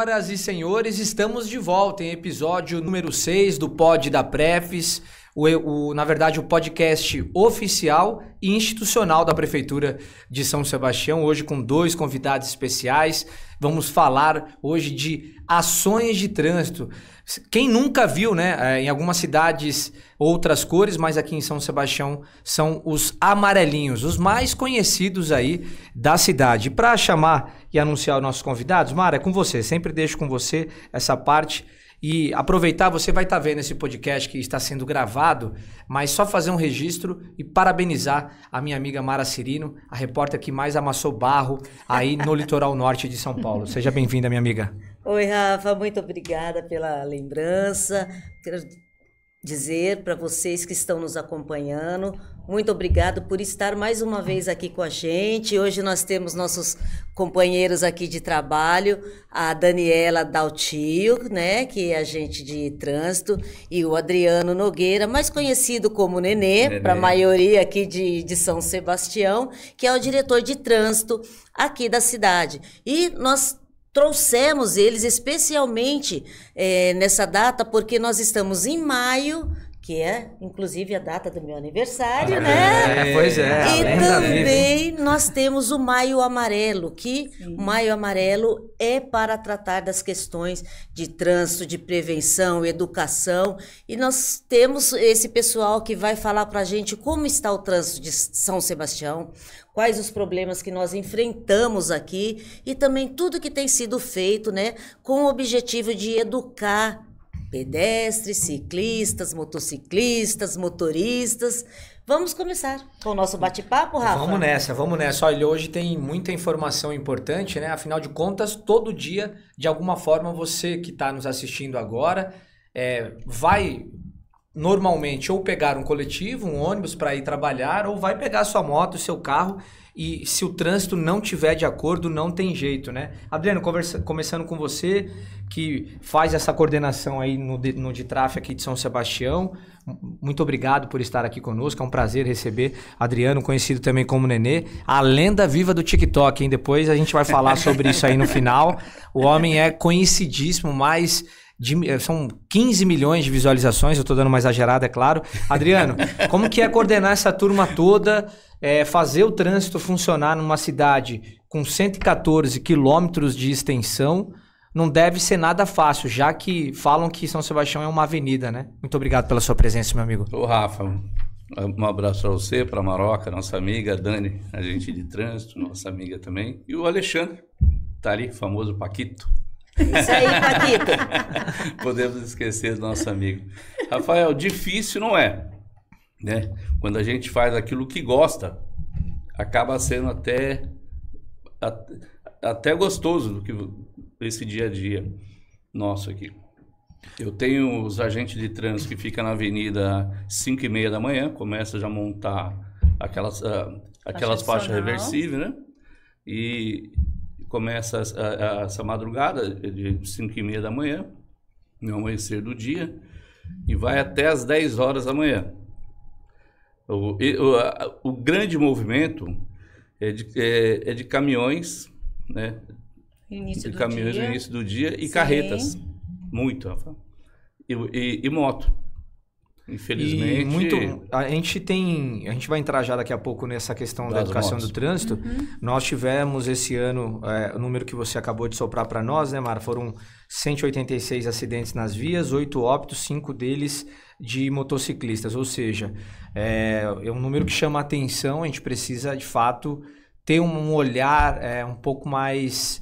Senhoras e senhores, estamos de volta em episódio número 6 do Pod da Prefis, o, o, na verdade o podcast oficial e institucional da Prefeitura de São Sebastião, hoje com dois convidados especiais. Vamos falar hoje de ações de trânsito. Quem nunca viu, né? Eh, em algumas cidades, outras cores, mas aqui em São Sebastião são os amarelinhos, os mais conhecidos aí da cidade. Para chamar e anunciar os nossos convidados, Mara, é com você. Sempre deixo com você essa parte. E aproveitar, você vai estar tá vendo esse podcast que está sendo gravado, mas só fazer um registro e parabenizar a minha amiga Mara Cirino, a repórter que mais amassou barro aí no litoral norte de São Paulo. Seja bem-vinda, minha amiga. Oi, Rafa, muito obrigada pela lembrança. Quero dizer para vocês que estão nos acompanhando, muito obrigado por estar mais uma vez aqui com a gente. Hoje nós temos nossos companheiros aqui de trabalho, a Daniela Daltio, né, que é agente de trânsito, e o Adriano Nogueira, mais conhecido como Nenê, Nenê. para a maioria aqui de, de São Sebastião, que é o diretor de trânsito aqui da cidade. E nós trouxemos eles especialmente é, nessa data, porque nós estamos em maio que é inclusive a data do meu aniversário, ah, né? É, pois é. E também nós temos o Maio Amarelo, que Sim. o Maio Amarelo é para tratar das questões de trânsito, de prevenção, educação, e nós temos esse pessoal que vai falar para a gente como está o trânsito de São Sebastião, quais os problemas que nós enfrentamos aqui e também tudo que tem sido feito, né, com o objetivo de educar Pedestres, ciclistas, motociclistas, motoristas. Vamos começar com o nosso bate-papo, Rafa? Vamos nessa, vamos nessa. Olha, hoje tem muita informação importante, né? Afinal de contas, todo dia, de alguma forma, você que está nos assistindo agora é, vai normalmente ou pegar um coletivo, um ônibus para ir trabalhar, ou vai pegar sua moto, seu carro e se o trânsito não tiver de acordo, não tem jeito, né? Adriano, conversa, começando com você, que faz essa coordenação aí no de, no de tráfego aqui de São Sebastião, muito obrigado por estar aqui conosco, é um prazer receber Adriano, conhecido também como Nenê, a lenda viva do TikTok, hein? Depois a gente vai falar sobre isso aí no final. O homem é conhecidíssimo, mas de, eh, são 15 milhões de visualizações, eu estou dando uma exagerada, é claro. Adriano, como que é coordenar essa turma toda, é, fazer o trânsito funcionar numa cidade com 114 quilômetros de extensão? Não deve ser nada fácil, já que falam que São Sebastião é uma avenida, né? Muito obrigado pela sua presença, meu amigo. Ô, Rafa, um abraço para você, para a Maroca, nossa amiga, a Dani, agente de trânsito, nossa amiga também. E o Alexandre, tá ali, famoso Paquito. Isso aí, Paquito. Podemos esquecer do nosso amigo. Rafael, difícil não é. Né? Quando a gente faz aquilo que gosta, acaba sendo até, até gostoso do que esse dia a dia nosso aqui. Eu tenho os agentes de trânsito que ficam na avenida 5 e meia da manhã, começa já a montar aquelas, uh, aquelas faixas reversíveis, né? E começa a, a, essa madrugada, de 5 e meia da manhã, no amanhecer do dia, e vai até as 10 horas da manhã. O, o, o grande movimento é de, é, é de caminhões, né? Início de caminhões dia. no início do dia e Sim. carretas, muito, e, e, e moto. Infelizmente. E muito, a gente tem. A gente vai entrar já daqui a pouco nessa questão da educação do trânsito. Uhum. Nós tivemos esse ano, é, o número que você acabou de soprar para nós, né, Mara? Foram 186 acidentes nas vias, 8 óbitos, 5 deles de motociclistas. Ou seja, é, é um número que chama atenção, a gente precisa de fato ter um olhar é, um pouco mais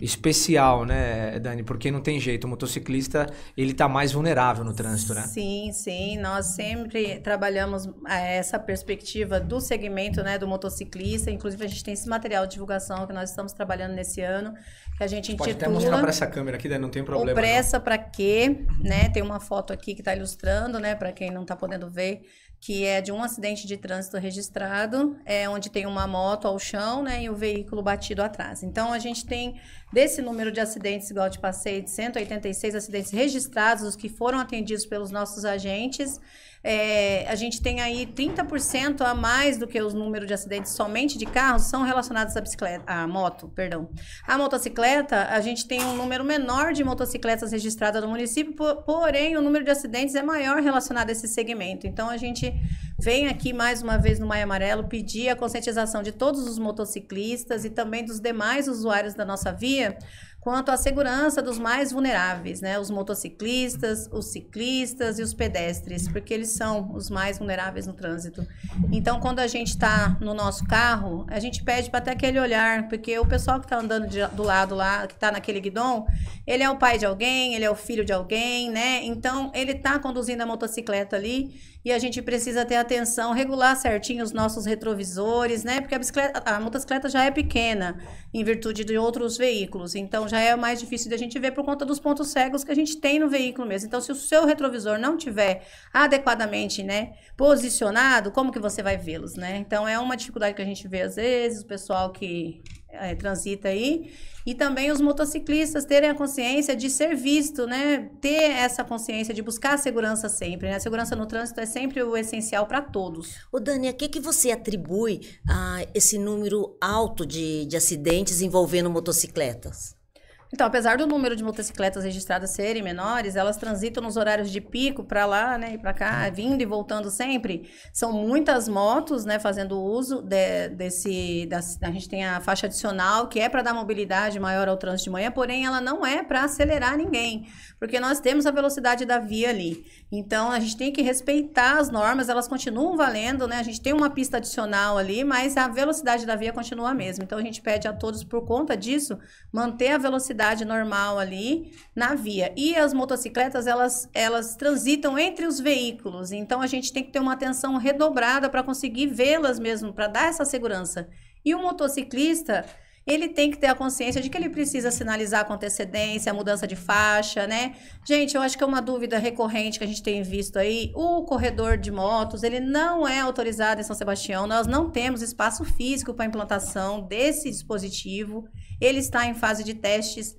especial, né, Dani? Porque não tem jeito, o motociclista ele está mais vulnerável no trânsito, né? Sim, sim. Nós sempre trabalhamos eh, essa perspectiva do segmento, né, do motociclista. Inclusive a gente tem esse material de divulgação que nós estamos trabalhando nesse ano, que a gente intitula. Pode até mostrar para essa câmera aqui, Dani, não tem problema. Pressa para quê, né? Tem uma foto aqui que está ilustrando, né, para quem não está podendo ver que é de um acidente de trânsito registrado, é onde tem uma moto ao chão, né, e o veículo batido atrás. Então a gente tem desse número de acidentes igual de passeio de 186 acidentes registrados, os que foram atendidos pelos nossos agentes, é, a gente tem aí 30% a mais do que os números de acidentes somente de carros são relacionados à bicicleta, à moto, perdão. A motocicleta, a gente tem um número menor de motocicletas registradas no município, por, porém o número de acidentes é maior relacionado a esse segmento. Então a gente vem aqui mais uma vez no Maio Amarelo pedir a conscientização de todos os motociclistas e também dos demais usuários da nossa via quanto à segurança dos mais vulneráveis, né? Os motociclistas, os ciclistas e os pedestres, porque eles são os mais vulneráveis no trânsito. Então, quando a gente está no nosso carro, a gente pede para até aquele olhar, porque o pessoal que está andando de, do lado lá, que está naquele guidão, ele é o pai de alguém, ele é o filho de alguém, né? Então, ele está conduzindo a motocicleta ali e a gente precisa ter atenção, regular certinho os nossos retrovisores, né? Porque a bicicleta, a motocicleta já é pequena em virtude de outros veículos, então já é mais difícil a gente ver por conta dos pontos cegos que a gente tem no veículo mesmo. Então, se o seu retrovisor não tiver adequadamente, né, posicionado, como que você vai vê-los, né? Então, é uma dificuldade que a gente vê às vezes, o pessoal que é, transita aí. E também os motociclistas terem a consciência de ser visto, né? Ter essa consciência de buscar a segurança sempre, né? A segurança no trânsito é sempre o essencial para todos. O Dani, o que, que você atribui a esse número alto de, de acidentes envolvendo motocicletas? Então, apesar do número de motocicletas registradas serem menores, elas transitam nos horários de pico para lá, né, e para cá, vindo e voltando sempre. São muitas motos, né, fazendo uso de, desse da, a gente tem a faixa adicional que é para dar mobilidade maior ao trânsito de manhã, porém ela não é para acelerar ninguém, porque nós temos a velocidade da via ali. Então, a gente tem que respeitar as normas, elas continuam valendo, né? A gente tem uma pista adicional ali, mas a velocidade da via continua a mesma. Então, a gente pede a todos, por conta disso, manter a velocidade normal ali na via. E as motocicletas, elas, elas transitam entre os veículos. Então, a gente tem que ter uma atenção redobrada para conseguir vê-las mesmo, para dar essa segurança. E o motociclista ele tem que ter a consciência de que ele precisa sinalizar com antecedência, a mudança de faixa, né? Gente, eu acho que é uma dúvida recorrente que a gente tem visto aí. O corredor de motos, ele não é autorizado em São Sebastião. Nós não temos espaço físico para implantação desse dispositivo. Ele está em fase de testes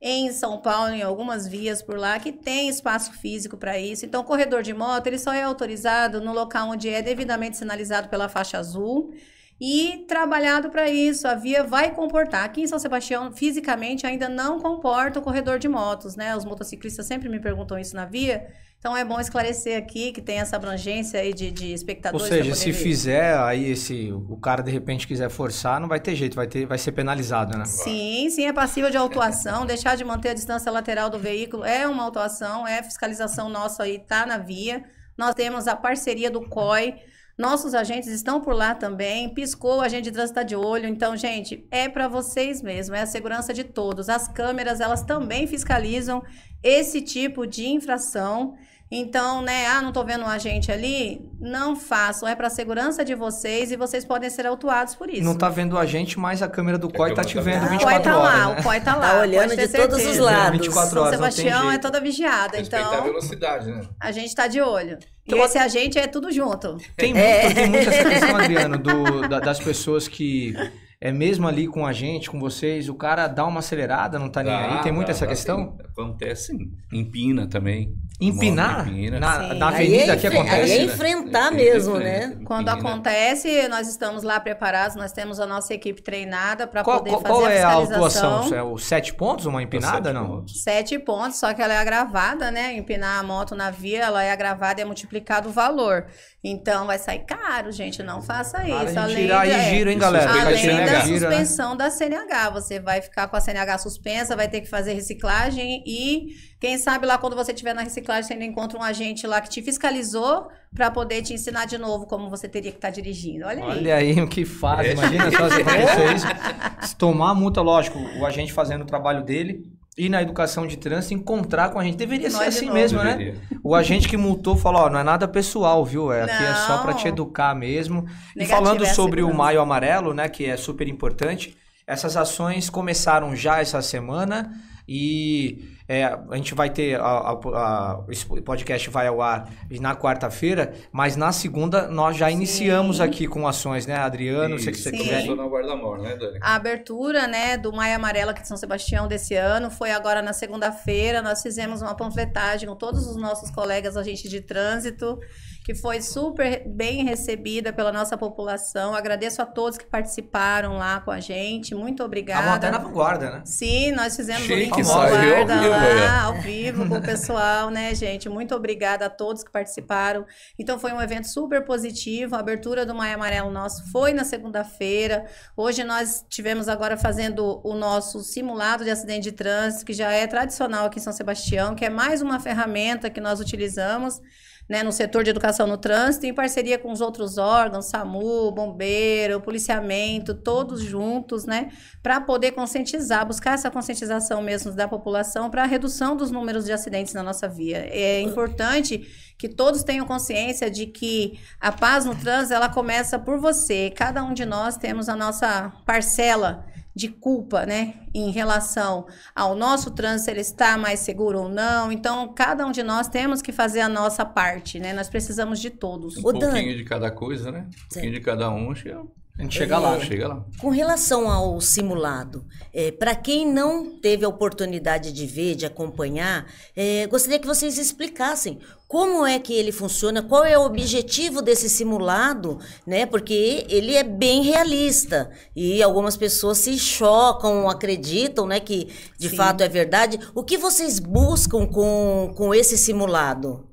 em São Paulo, em algumas vias por lá, que tem espaço físico para isso. Então, o corredor de moto, ele só é autorizado no local onde é devidamente sinalizado pela faixa azul e trabalhado para isso. A via vai comportar. Aqui em São Sebastião, fisicamente, ainda não comporta o corredor de motos, né? Os motociclistas sempre me perguntam isso na via. Então é bom esclarecer aqui que tem essa abrangência aí de, de espectadores. Ou seja, se fizer aí esse o cara de repente quiser forçar, não vai ter jeito, vai ter vai ser penalizado, né? Sim, sim, é passível de autuação, deixar de manter a distância lateral do veículo é uma autuação, é fiscalização nossa aí tá na via. Nós temos a parceria do COI nossos agentes estão por lá também. Piscou, a gente de trânsito está de olho. Então, gente, é para vocês mesmo, é a segurança de todos. As câmeras, elas também fiscalizam esse tipo de infração. Então, né, ah, não tô vendo um agente ali, não façam, é para segurança de vocês e vocês podem ser autuados por isso. Não tá vendo o agente, mas a câmera do é, COI tá te tá vendo 24 ah, tá horas. O né? COI tá horas, lá, né? o COI tá lá. Tá olhando de certeza. todos os lados. 24 horas, São Sebastião é toda vigiada, então. a velocidade, né? A gente tá de olho. Então, e esse agente é tudo junto. Tem é. muito, tem muito essa questão, Adriano, do, da, das pessoas que é mesmo ali com a gente, com vocês, o cara dá uma acelerada, não tá nem aí? Tem muito essa dá, questão? Sim. Acontece empina também. Empinar? Empina. Na, na avenida é aí é, que acontece? Aí é enfrentar né? mesmo, né? Empina. Quando acontece, nós estamos lá preparados, nós temos a nossa equipe treinada para poder qual, qual fazer a fiscalização. Qual é a atuação? É os sete pontos, uma empinada, sete não? Pontos. Sete pontos, só que ela é agravada, né? Empinar a moto na via, ela é agravada e é multiplicado o valor. Então vai sair caro, gente. Não faça isso. Para além da, giro, hein, galera? Além da né? suspensão da CNH. Você vai ficar com a CNH suspensa, vai ter que fazer reciclagem e, quem sabe, lá quando você estiver na reciclagem, você ainda encontra um agente lá que te fiscalizou para poder te ensinar de novo como você teria que estar tá dirigindo. Olha, Olha aí. Olha aí que faz. É. Imagina só se acontecer Se tomar multa, lógico, o agente fazendo o trabalho dele e na educação de trânsito encontrar com a gente. Deveria ser é assim mesmo, né? deveria. né? O agente que multou falou, ó, não é nada pessoal, viu? É, aqui é só para te educar mesmo. Negativo e falando é sobre o Maio Amarelo, né, que é super importante, essas ações começaram já essa semana e é, a gente vai ter o podcast vai ao ar na quarta-feira, mas na segunda nós já iniciamos aqui com ações, né, Adriano? Se você quiser. Né, A abertura, né, do Maia Amarela aqui de São Sebastião desse ano foi agora na segunda-feira. Nós fizemos uma panfletagem com todos os nossos colegas agentes de trânsito que foi super bem recebida pela nossa população. Agradeço a todos que participaram lá com a gente. Muito obrigada. Estavam até na vanguarda, né? Sim, nós fizemos o link vanguarda lá, ao vivo, com o pessoal, né, gente? Muito obrigada a todos que participaram. Então, foi um evento super positivo. A abertura do Maio Amarelo nosso foi na segunda-feira. Hoje nós tivemos agora fazendo o nosso simulado de acidente de trânsito, que já é tradicional aqui em São Sebastião, que é mais uma ferramenta que nós utilizamos né, no setor de educação no trânsito, em parceria com os outros órgãos, SAMU, bombeiro, policiamento, todos juntos, né, para poder conscientizar, buscar essa conscientização mesmo da população para a redução dos números de acidentes na nossa via. É importante que todos tenham consciência de que a paz no trânsito ela começa por você. Cada um de nós temos a nossa parcela de culpa, né, em relação ao nosso trânsito, ele está mais seguro ou não. Então, cada um de nós temos que fazer a nossa parte, né? Nós precisamos de todos. Um o pouquinho Dan... de cada coisa, né? Um pouquinho de cada um, acho que é gente chega é, lá, chega lá. Com relação ao simulado, é, para quem não teve a oportunidade de ver, de acompanhar, é, gostaria que vocês explicassem como é que ele funciona, qual é o objetivo desse simulado, né? Porque ele é bem realista e algumas pessoas se chocam, acreditam, né, que de Sim. fato é verdade. O que vocês buscam com, com esse simulado?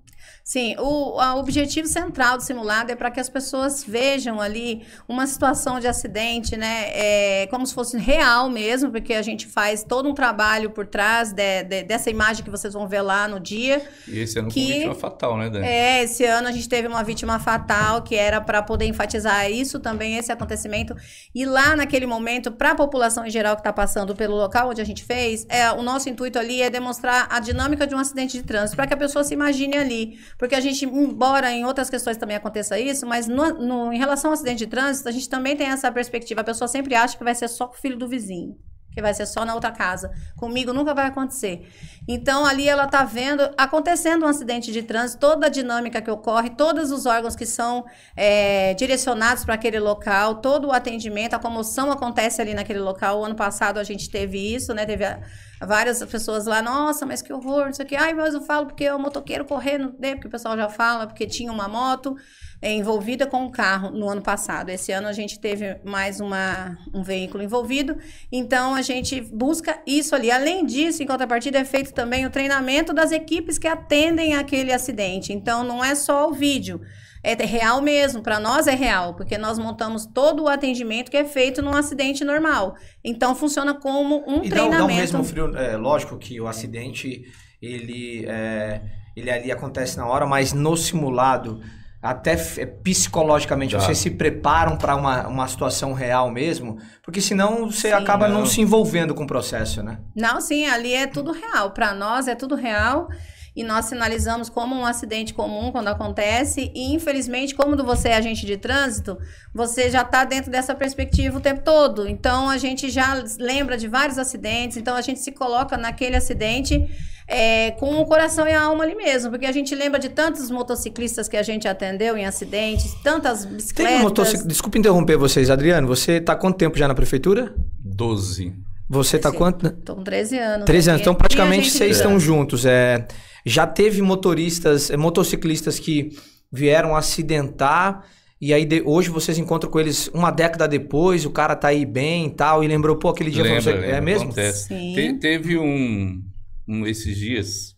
Sim, o, o objetivo central do simulado é para que as pessoas vejam ali uma situação de acidente, né? É, como se fosse real mesmo, porque a gente faz todo um trabalho por trás de, de, dessa imagem que vocês vão ver lá no dia. E esse ano que, com vítima fatal, né, Dani? É, esse ano a gente teve uma vítima fatal que era para poder enfatizar isso também, esse acontecimento. E lá naquele momento, para a população em geral que está passando pelo local onde a gente fez, é, o nosso intuito ali é demonstrar a dinâmica de um acidente de trânsito, para que a pessoa se imagine ali porque a gente, embora em outras questões também aconteça isso, mas no, no, em relação ao acidente de trânsito, a gente também tem essa perspectiva. A pessoa sempre acha que vai ser só com o filho do vizinho que vai ser só na outra casa. Comigo nunca vai acontecer. Então ali ela está vendo acontecendo um acidente de trânsito, toda a dinâmica que ocorre, todos os órgãos que são é, direcionados para aquele local, todo o atendimento, a comoção acontece ali naquele local. O ano passado a gente teve isso, né? Teve a várias pessoas lá, nossa, mas que horror, não sei o Ai, mas eu falo porque é o motoqueiro correndo, né? Porque o pessoal já fala, porque tinha uma moto é, envolvida com um carro no ano passado. Esse ano a gente teve mais uma, um veículo envolvido. Então a gente busca isso ali. Além disso, em contrapartida, é feito também o treinamento das equipes que atendem aquele acidente. Então não é só o vídeo. É, é real mesmo, para nós é real, porque nós montamos todo o atendimento que é feito num acidente normal. Então funciona como um e treinamento. Dá, dá o mesmo frio, é, lógico que o acidente ele é, ele ali acontece na hora, mas no simulado até é, psicologicamente, claro. vocês se preparam para uma, uma situação real mesmo? Porque senão você sim, acaba não. não se envolvendo com o processo, né? Não, sim, ali é tudo real. Para nós é tudo real e nós sinalizamos como um acidente comum quando acontece e infelizmente como você é agente de trânsito, você já está dentro dessa perspectiva o tempo todo. Então a gente já lembra de vários acidentes, então a gente se coloca naquele acidente é, com o coração e a alma ali mesmo, porque a gente lembra de tantos motociclistas que a gente atendeu em acidentes, tantas bicicletas. Tem motocic... Desculpa interromper vocês, Adriano. Você está quanto tempo já na prefeitura? Doze. Você está quanto? Estou com 13 anos. 13 né? anos, então praticamente vocês é. estão juntos. É... Já teve motoristas, eh, motociclistas que vieram acidentar e aí de, hoje vocês encontram com eles uma década depois, o cara tá aí bem e tal, e lembrou, pô, aquele dia lembra, foi lembra, é mesmo? Acontece. Sim. Te, teve um, um esses dias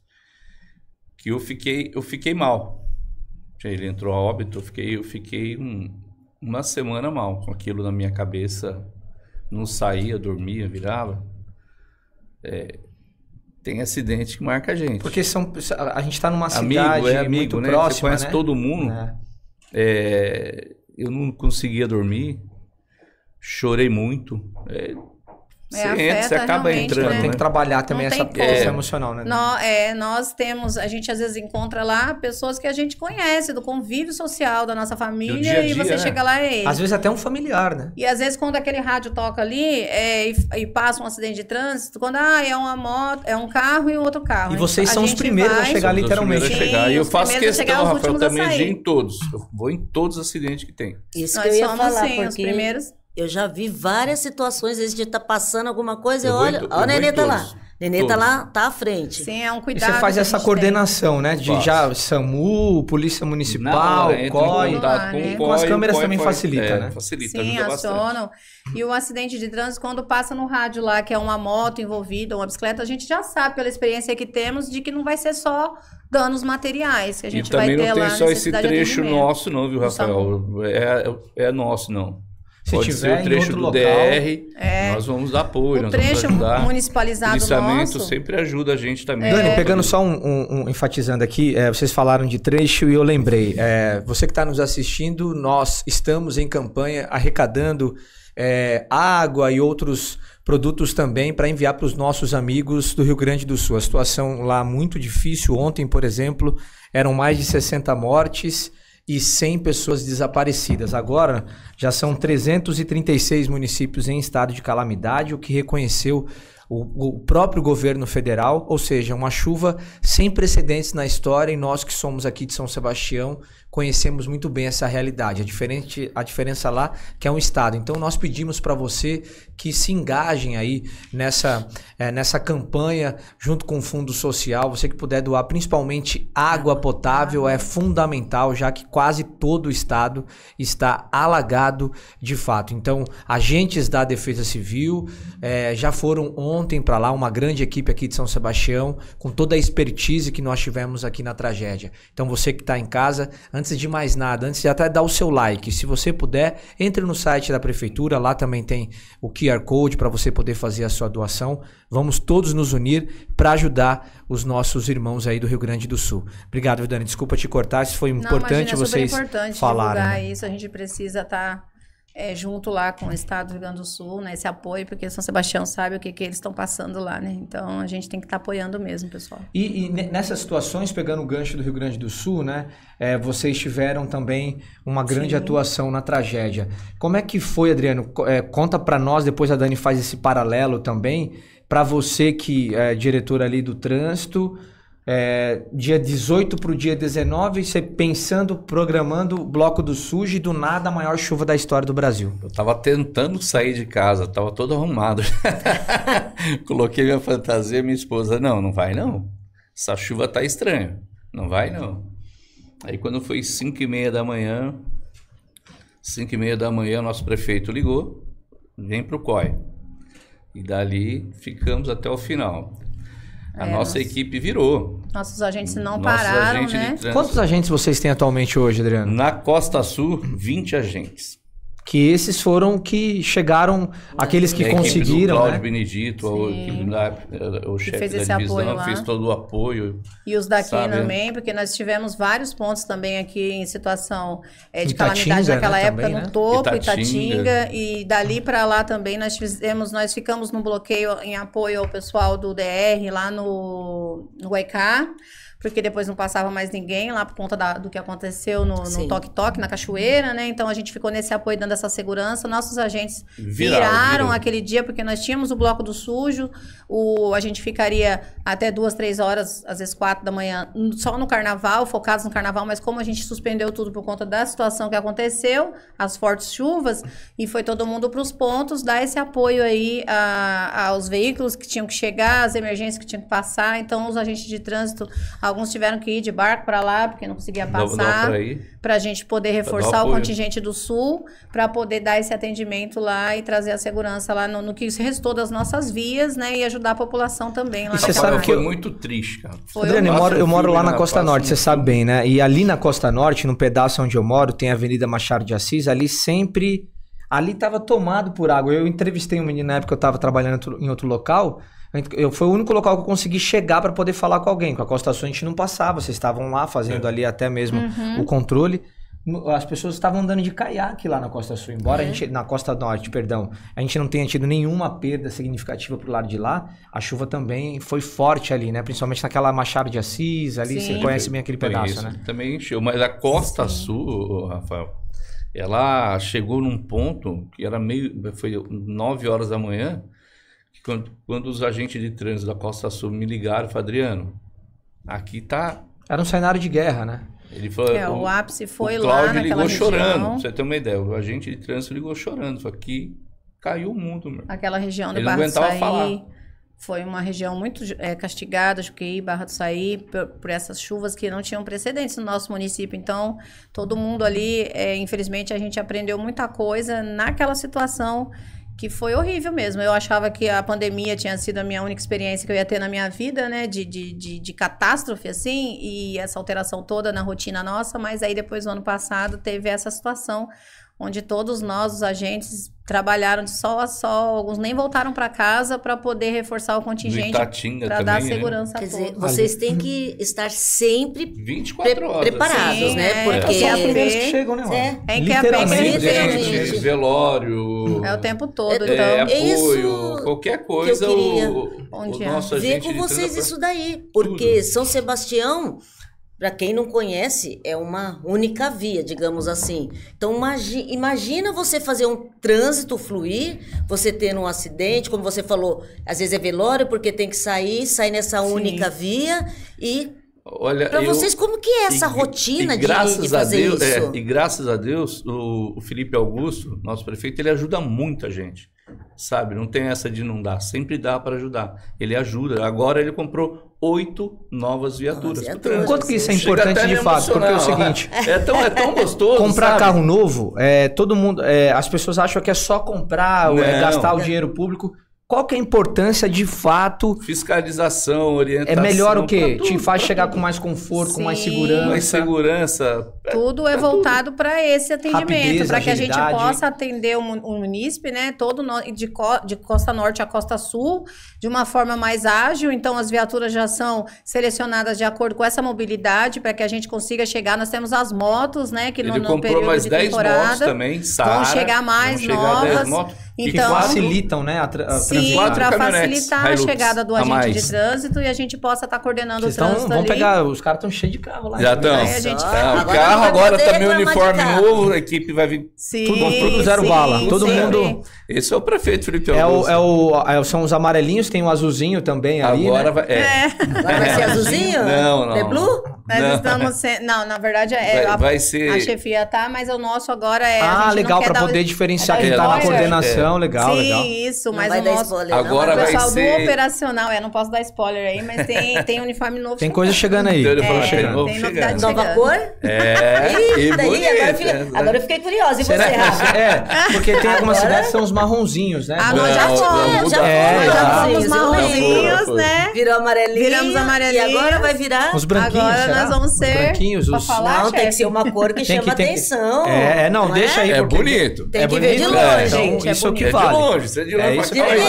que eu fiquei, eu fiquei mal. Ele entrou a óbito, eu fiquei, eu fiquei um, uma semana mal com aquilo na minha cabeça. Não saía, dormia, virava. É, tem acidente que marca a gente. Porque são, a gente está numa amigo, é cidade é amigo, muito né? próxima, Você conhece né? todo mundo. É. É, eu não conseguia dormir, chorei muito. É, Sim, é, afeta, você acaba entrando. Né? né? Tem que trabalhar também essa questão é. emocional, né? Nó, é, nós temos, a gente às vezes encontra lá pessoas que a gente conhece, do convívio social da nossa família, dia -dia, e você né? chega lá e. Às vezes até um familiar, né? E às vezes quando aquele rádio toca ali é, e, e, passa um acidente de trânsito, quando ah, é uma moto, é um carro e outro carro. E vocês são os primeiros vai, a chegar, literalmente. Sim, a chegar. E eu faço questão, Rafael, também de ir em todos. Eu vou em todos os acidentes que tem. Isso nós que eu ia somos, falar, sim, porque... os primeiros eu já vi várias situações, às vezes tá passando alguma coisa, eu, olho, olha, o Nenê tá lá. Nenê tá todos. tá lá, tá à frente. Sim, é um cuidado. E você faz essa coordenação, tem. né? De já SAMU, Polícia Municipal, Não, COI. Lá, com, né? com as câmeras COI, também COI, facilita, é, né? Facilita, Sim, acionam. E o acidente de trânsito, quando passa no rádio lá, que é uma moto envolvida, uma bicicleta, a gente já sabe pela experiência que temos de que não vai ser só danos materiais que a gente vai ter lá. E também não tem só esse trecho nosso não, viu, Rafael? É, é nosso, não. Se Pode tiver ser o trecho do local, DR, é... nós vamos dar apoio, o trecho municipalizado policiamento nosso... sempre ajuda a gente também. Dani, é. pegando só um, um, um enfatizando aqui, é, vocês falaram de trecho e eu lembrei. É, você que está nos assistindo, nós estamos em campanha arrecadando é, água e outros produtos também para enviar para os nossos amigos do Rio Grande do Sul. A situação lá muito difícil. Ontem, por exemplo, eram mais de 60 mortes e 100 pessoas desaparecidas. Agora, já são 336 municípios em estado de calamidade, o que reconheceu o, o próprio governo federal, ou seja, uma chuva sem precedentes na história e nós que somos aqui de São Sebastião conhecemos muito bem essa realidade, a, diferente, a diferença lá que é um estado. Então nós pedimos para você que se engajem aí nessa, é, nessa campanha junto com o Fundo Social, você que puder doar principalmente água potável é fundamental, já que quase todo o estado está alagado de fato. Então agentes da Defesa Civil é, já foram ontem ontem para lá uma grande equipe aqui de São Sebastião, com toda a expertise que nós tivemos aqui na tragédia. Então você que está em casa, antes de mais nada, antes de até dar o seu like, se você puder, entre no site da prefeitura, lá também tem o QR Code para você poder fazer a sua doação. Vamos todos nos unir para ajudar os nossos irmãos aí do Rio Grande do Sul. Obrigado, Vidani. Desculpa te cortar, isso foi Não, importante imagina, é vocês é importante falarem. Né? isso, a gente precisa estar tá é, junto lá com o Estado do Rio Grande do Sul, né, esse apoio, porque São Sebastião sabe o que, que eles estão passando lá, né? Então a gente tem que estar tá apoiando mesmo, pessoal. E, e, nessas situações, pegando o gancho do Rio Grande do Sul, né, é, vocês tiveram também uma grande Sim. atuação na tragédia. Como é que foi, Adriano? É, conta para nós, depois a Dani faz esse paralelo também, para você que é diretora ali do trânsito é, dia 18 para o dia 19, você pensando, programando o bloco do e do nada a maior chuva da história do Brasil. Eu estava tentando sair de casa, estava todo arrumado. Coloquei minha fantasia, minha esposa, não, não vai não. Essa chuva tá estranha, não vai não. Aí quando foi 5 e meia da manhã, 5 e meia da manhã, o nosso prefeito ligou, vem para o COI. E dali ficamos até o final. A é, nossa, equipe virou. Nossos agentes não pararam, né? Quantos agentes vocês têm atualmente hoje, Adriano? Na Costa Sul, 20 agentes que esses foram que chegaram, aqueles que conseguiram. O Cláudio né? Benedito, eh, o, o chefe da divisão, fez todo o apoio. E os daqui sabe? também, porque nós tivemos vários pontos também aqui em situação é, de Itatinga, calamidade né, naquela né, época, também, no né? topo, Itatinga. Itatinga e dali para lá também nós fizemos, nós ficamos no bloqueio em apoio ao pessoal do DR lá no, no Waikar porque depois não passava mais ninguém lá por conta da, do que aconteceu no, Toque Toque, na Cachoeira, né? Então a gente ficou nesse apoio dando essa segurança. Nossos agentes viraram, viraram, viraram, aquele dia, porque nós tínhamos o bloco do sujo, o, a gente ficaria até duas, três horas, às vezes quatro da manhã, só no carnaval, focados no carnaval, mas como a gente suspendeu tudo por conta da situação que aconteceu, as fortes chuvas, e foi todo mundo para os pontos, dar esse apoio aí a, aos veículos que tinham que chegar, às emergências que tinham que passar. Então, os agentes de trânsito, Alguns tiveram que ir de barco para lá, porque não conseguia passar, para a gente poder reforçar o contingente do Sul, para poder dar esse atendimento lá e trazer a segurança lá no, no, que restou das nossas vias, né? E ajudar a população também lá e você sabe que Foi muito triste, cara. Foi Adriano, eu moro, eu moro lá na Costa Norte, você sabe bem, né? E ali na Costa Norte, no pedaço onde eu moro, tem a Avenida Machado de Assis, ali sempre ali estava tomado por água. Eu entrevistei um menino na época que eu estava trabalhando em outro local. Eu, foi o único local que eu consegui chegar para poder falar com alguém. Com a Costa Sul a gente não passava, vocês estavam lá fazendo é. ali até mesmo uhum. o controle. As pessoas estavam andando de caiaque lá na Costa Sul, embora uhum. a gente, na Costa Norte, perdão, a gente não tenha tido nenhuma perda significativa pro lado de lá, a chuva também foi forte ali, né? Principalmente naquela Machado de Assis ali, Sim. você conhece bem aquele pedaço, né? Também encheu, mas a Costa Sim. Sul, Rafael, ela chegou num ponto que era meio. Foi 9 horas da manhã, quando, quando, os agentes de trânsito da Costa Sul me ligaram, falaram, Adriano, aqui tá. Era um cenário de guerra, né? Ele falou, é, o, o, ápice foi o Cláudio lá naquela ligou região. chorando, pra você ter uma ideia. O agente de trânsito ligou chorando. Falou, aqui caiu o mundo, meu. Aquela região do Ele não aguentava falar. Foi uma região muito é, castigada, Juqueí, Barra do Saí, por, por, essas chuvas que não tinham precedentes no nosso município. Então, todo mundo ali, é, infelizmente, a gente aprendeu muita coisa naquela situação que foi horrível mesmo. Eu achava que a pandemia tinha sido a minha única experiência que eu ia ter na minha vida, né? De, de, de, de catástrofe, assim, e essa alteração toda na rotina nossa, mas aí depois, do ano passado, teve essa situação onde todos nós, os agentes, trabalharam de sol a sol, alguns nem voltaram para casa para poder reforçar o contingente para dar né? segurança. É. Quer dizer, vocês têm que estar sempre 24 pre horas. preparados, Sim, né? É. Porque é, são as que é chegam, né? É, é, é literalmente, literalmente. velório. É o tempo todo, é, então. É, apoio, isso qualquer coisa. Que eu queria o, o nosso ver com vocês isso daí, porque Tudo. São Sebastião para quem não conhece, é uma única via, digamos assim. Então imagina você fazer um trânsito fluir, você tendo um acidente, como você falou, às vezes é velório porque tem que sair, sair nessa Sim. única via e Olha, para vocês como que é essa e, rotina e de, de, fazer Deus, é, isso? É, e graças a Deus, o, o Felipe Augusto, nosso prefeito, ele ajuda muita gente. Sabe? Não tem essa de não dar. Sempre dá para ajudar. Ele ajuda. Agora ele comprou oito novas viaturas. Então, enquanto Quanto que isso é importante de fato? Porque é o seguinte. É tão, é tão gostoso. Comprar sabe? carro novo, é, todo mundo. É, as pessoas acham que é só comprar, é gastar o dinheiro público. Qual que é a importância de fato? Fiscalização, orientação. É melhor o quê? Tudo, Te faz chegar tudo. com mais conforto, Sim. com mais segurança. Mais segurança. Pra, é, tudo é, é pra voltado para esse atendimento, para que a gente possa atender o, o munícipe, né? Todo no, de, co, de costa norte a costa sul, de uma forma mais ágil. Então as viaturas já são selecionadas de acordo com essa mobilidade para que a gente consiga chegar. Nós temos as motos, né? Que Ele no, no comprou mais 10 motos também. Sara, vão chegar mais vão chegar novas. 10 motos. Então, que facilitam, né? A tra a sim, para facilitar a chegada do agente de trânsito e a gente possa estar tá coordenando Vocês o trânsito. Tão, pegar, os caras estão cheios de carro lá. Já estão. Né? Ah, o carro agora também tá uniforme novo, a equipe vai vir. Sim, tudo, tudo zero sim, bala. Todo mundo. Esse é o prefeito, Felipe É o, é, é o, são os amarelinhos, tem o azulzinho também ali. Né? Agora né? vai. É. é. Agora vai ser azulzinho? Não, não. The é Blue? Nós não. estamos. Não, na verdade é. Vai, a, vai ser... a chefia tá, mas o nosso agora é. Ah, legal, para poder é diferenciar quem tá na coordenação. Então, legal, Sim, legal. isso, não mas vai o dar spoiler, Agora não. O pessoal vai ser... do operacional, é, não posso dar spoiler aí, mas tem, tem uniforme novo. Tem coisa chegando aí. Tem então uniforme é, chegando. Novo tem chegando. Nova cor? É. Isso, daí, agora, eu fiquei, agora eu fiquei curiosa. E Será você, Rafa? É, porque tem algumas cidades que são os marronzinhos, né? Ah, nós já fomos, já fomos. Já é, marronzinhos, né? Virou amarelinho. Viramos amarelinho. E agora vai virar... Os branquinhos, Agora nós vamos ser... Os branquinhos, os... Não, tem que ser uma cor que chama atenção. É, é não, deixa é? aí. É bonito. Tem que ver de longe, então gente. Isso o que é vale. De longe, você é de é longe. É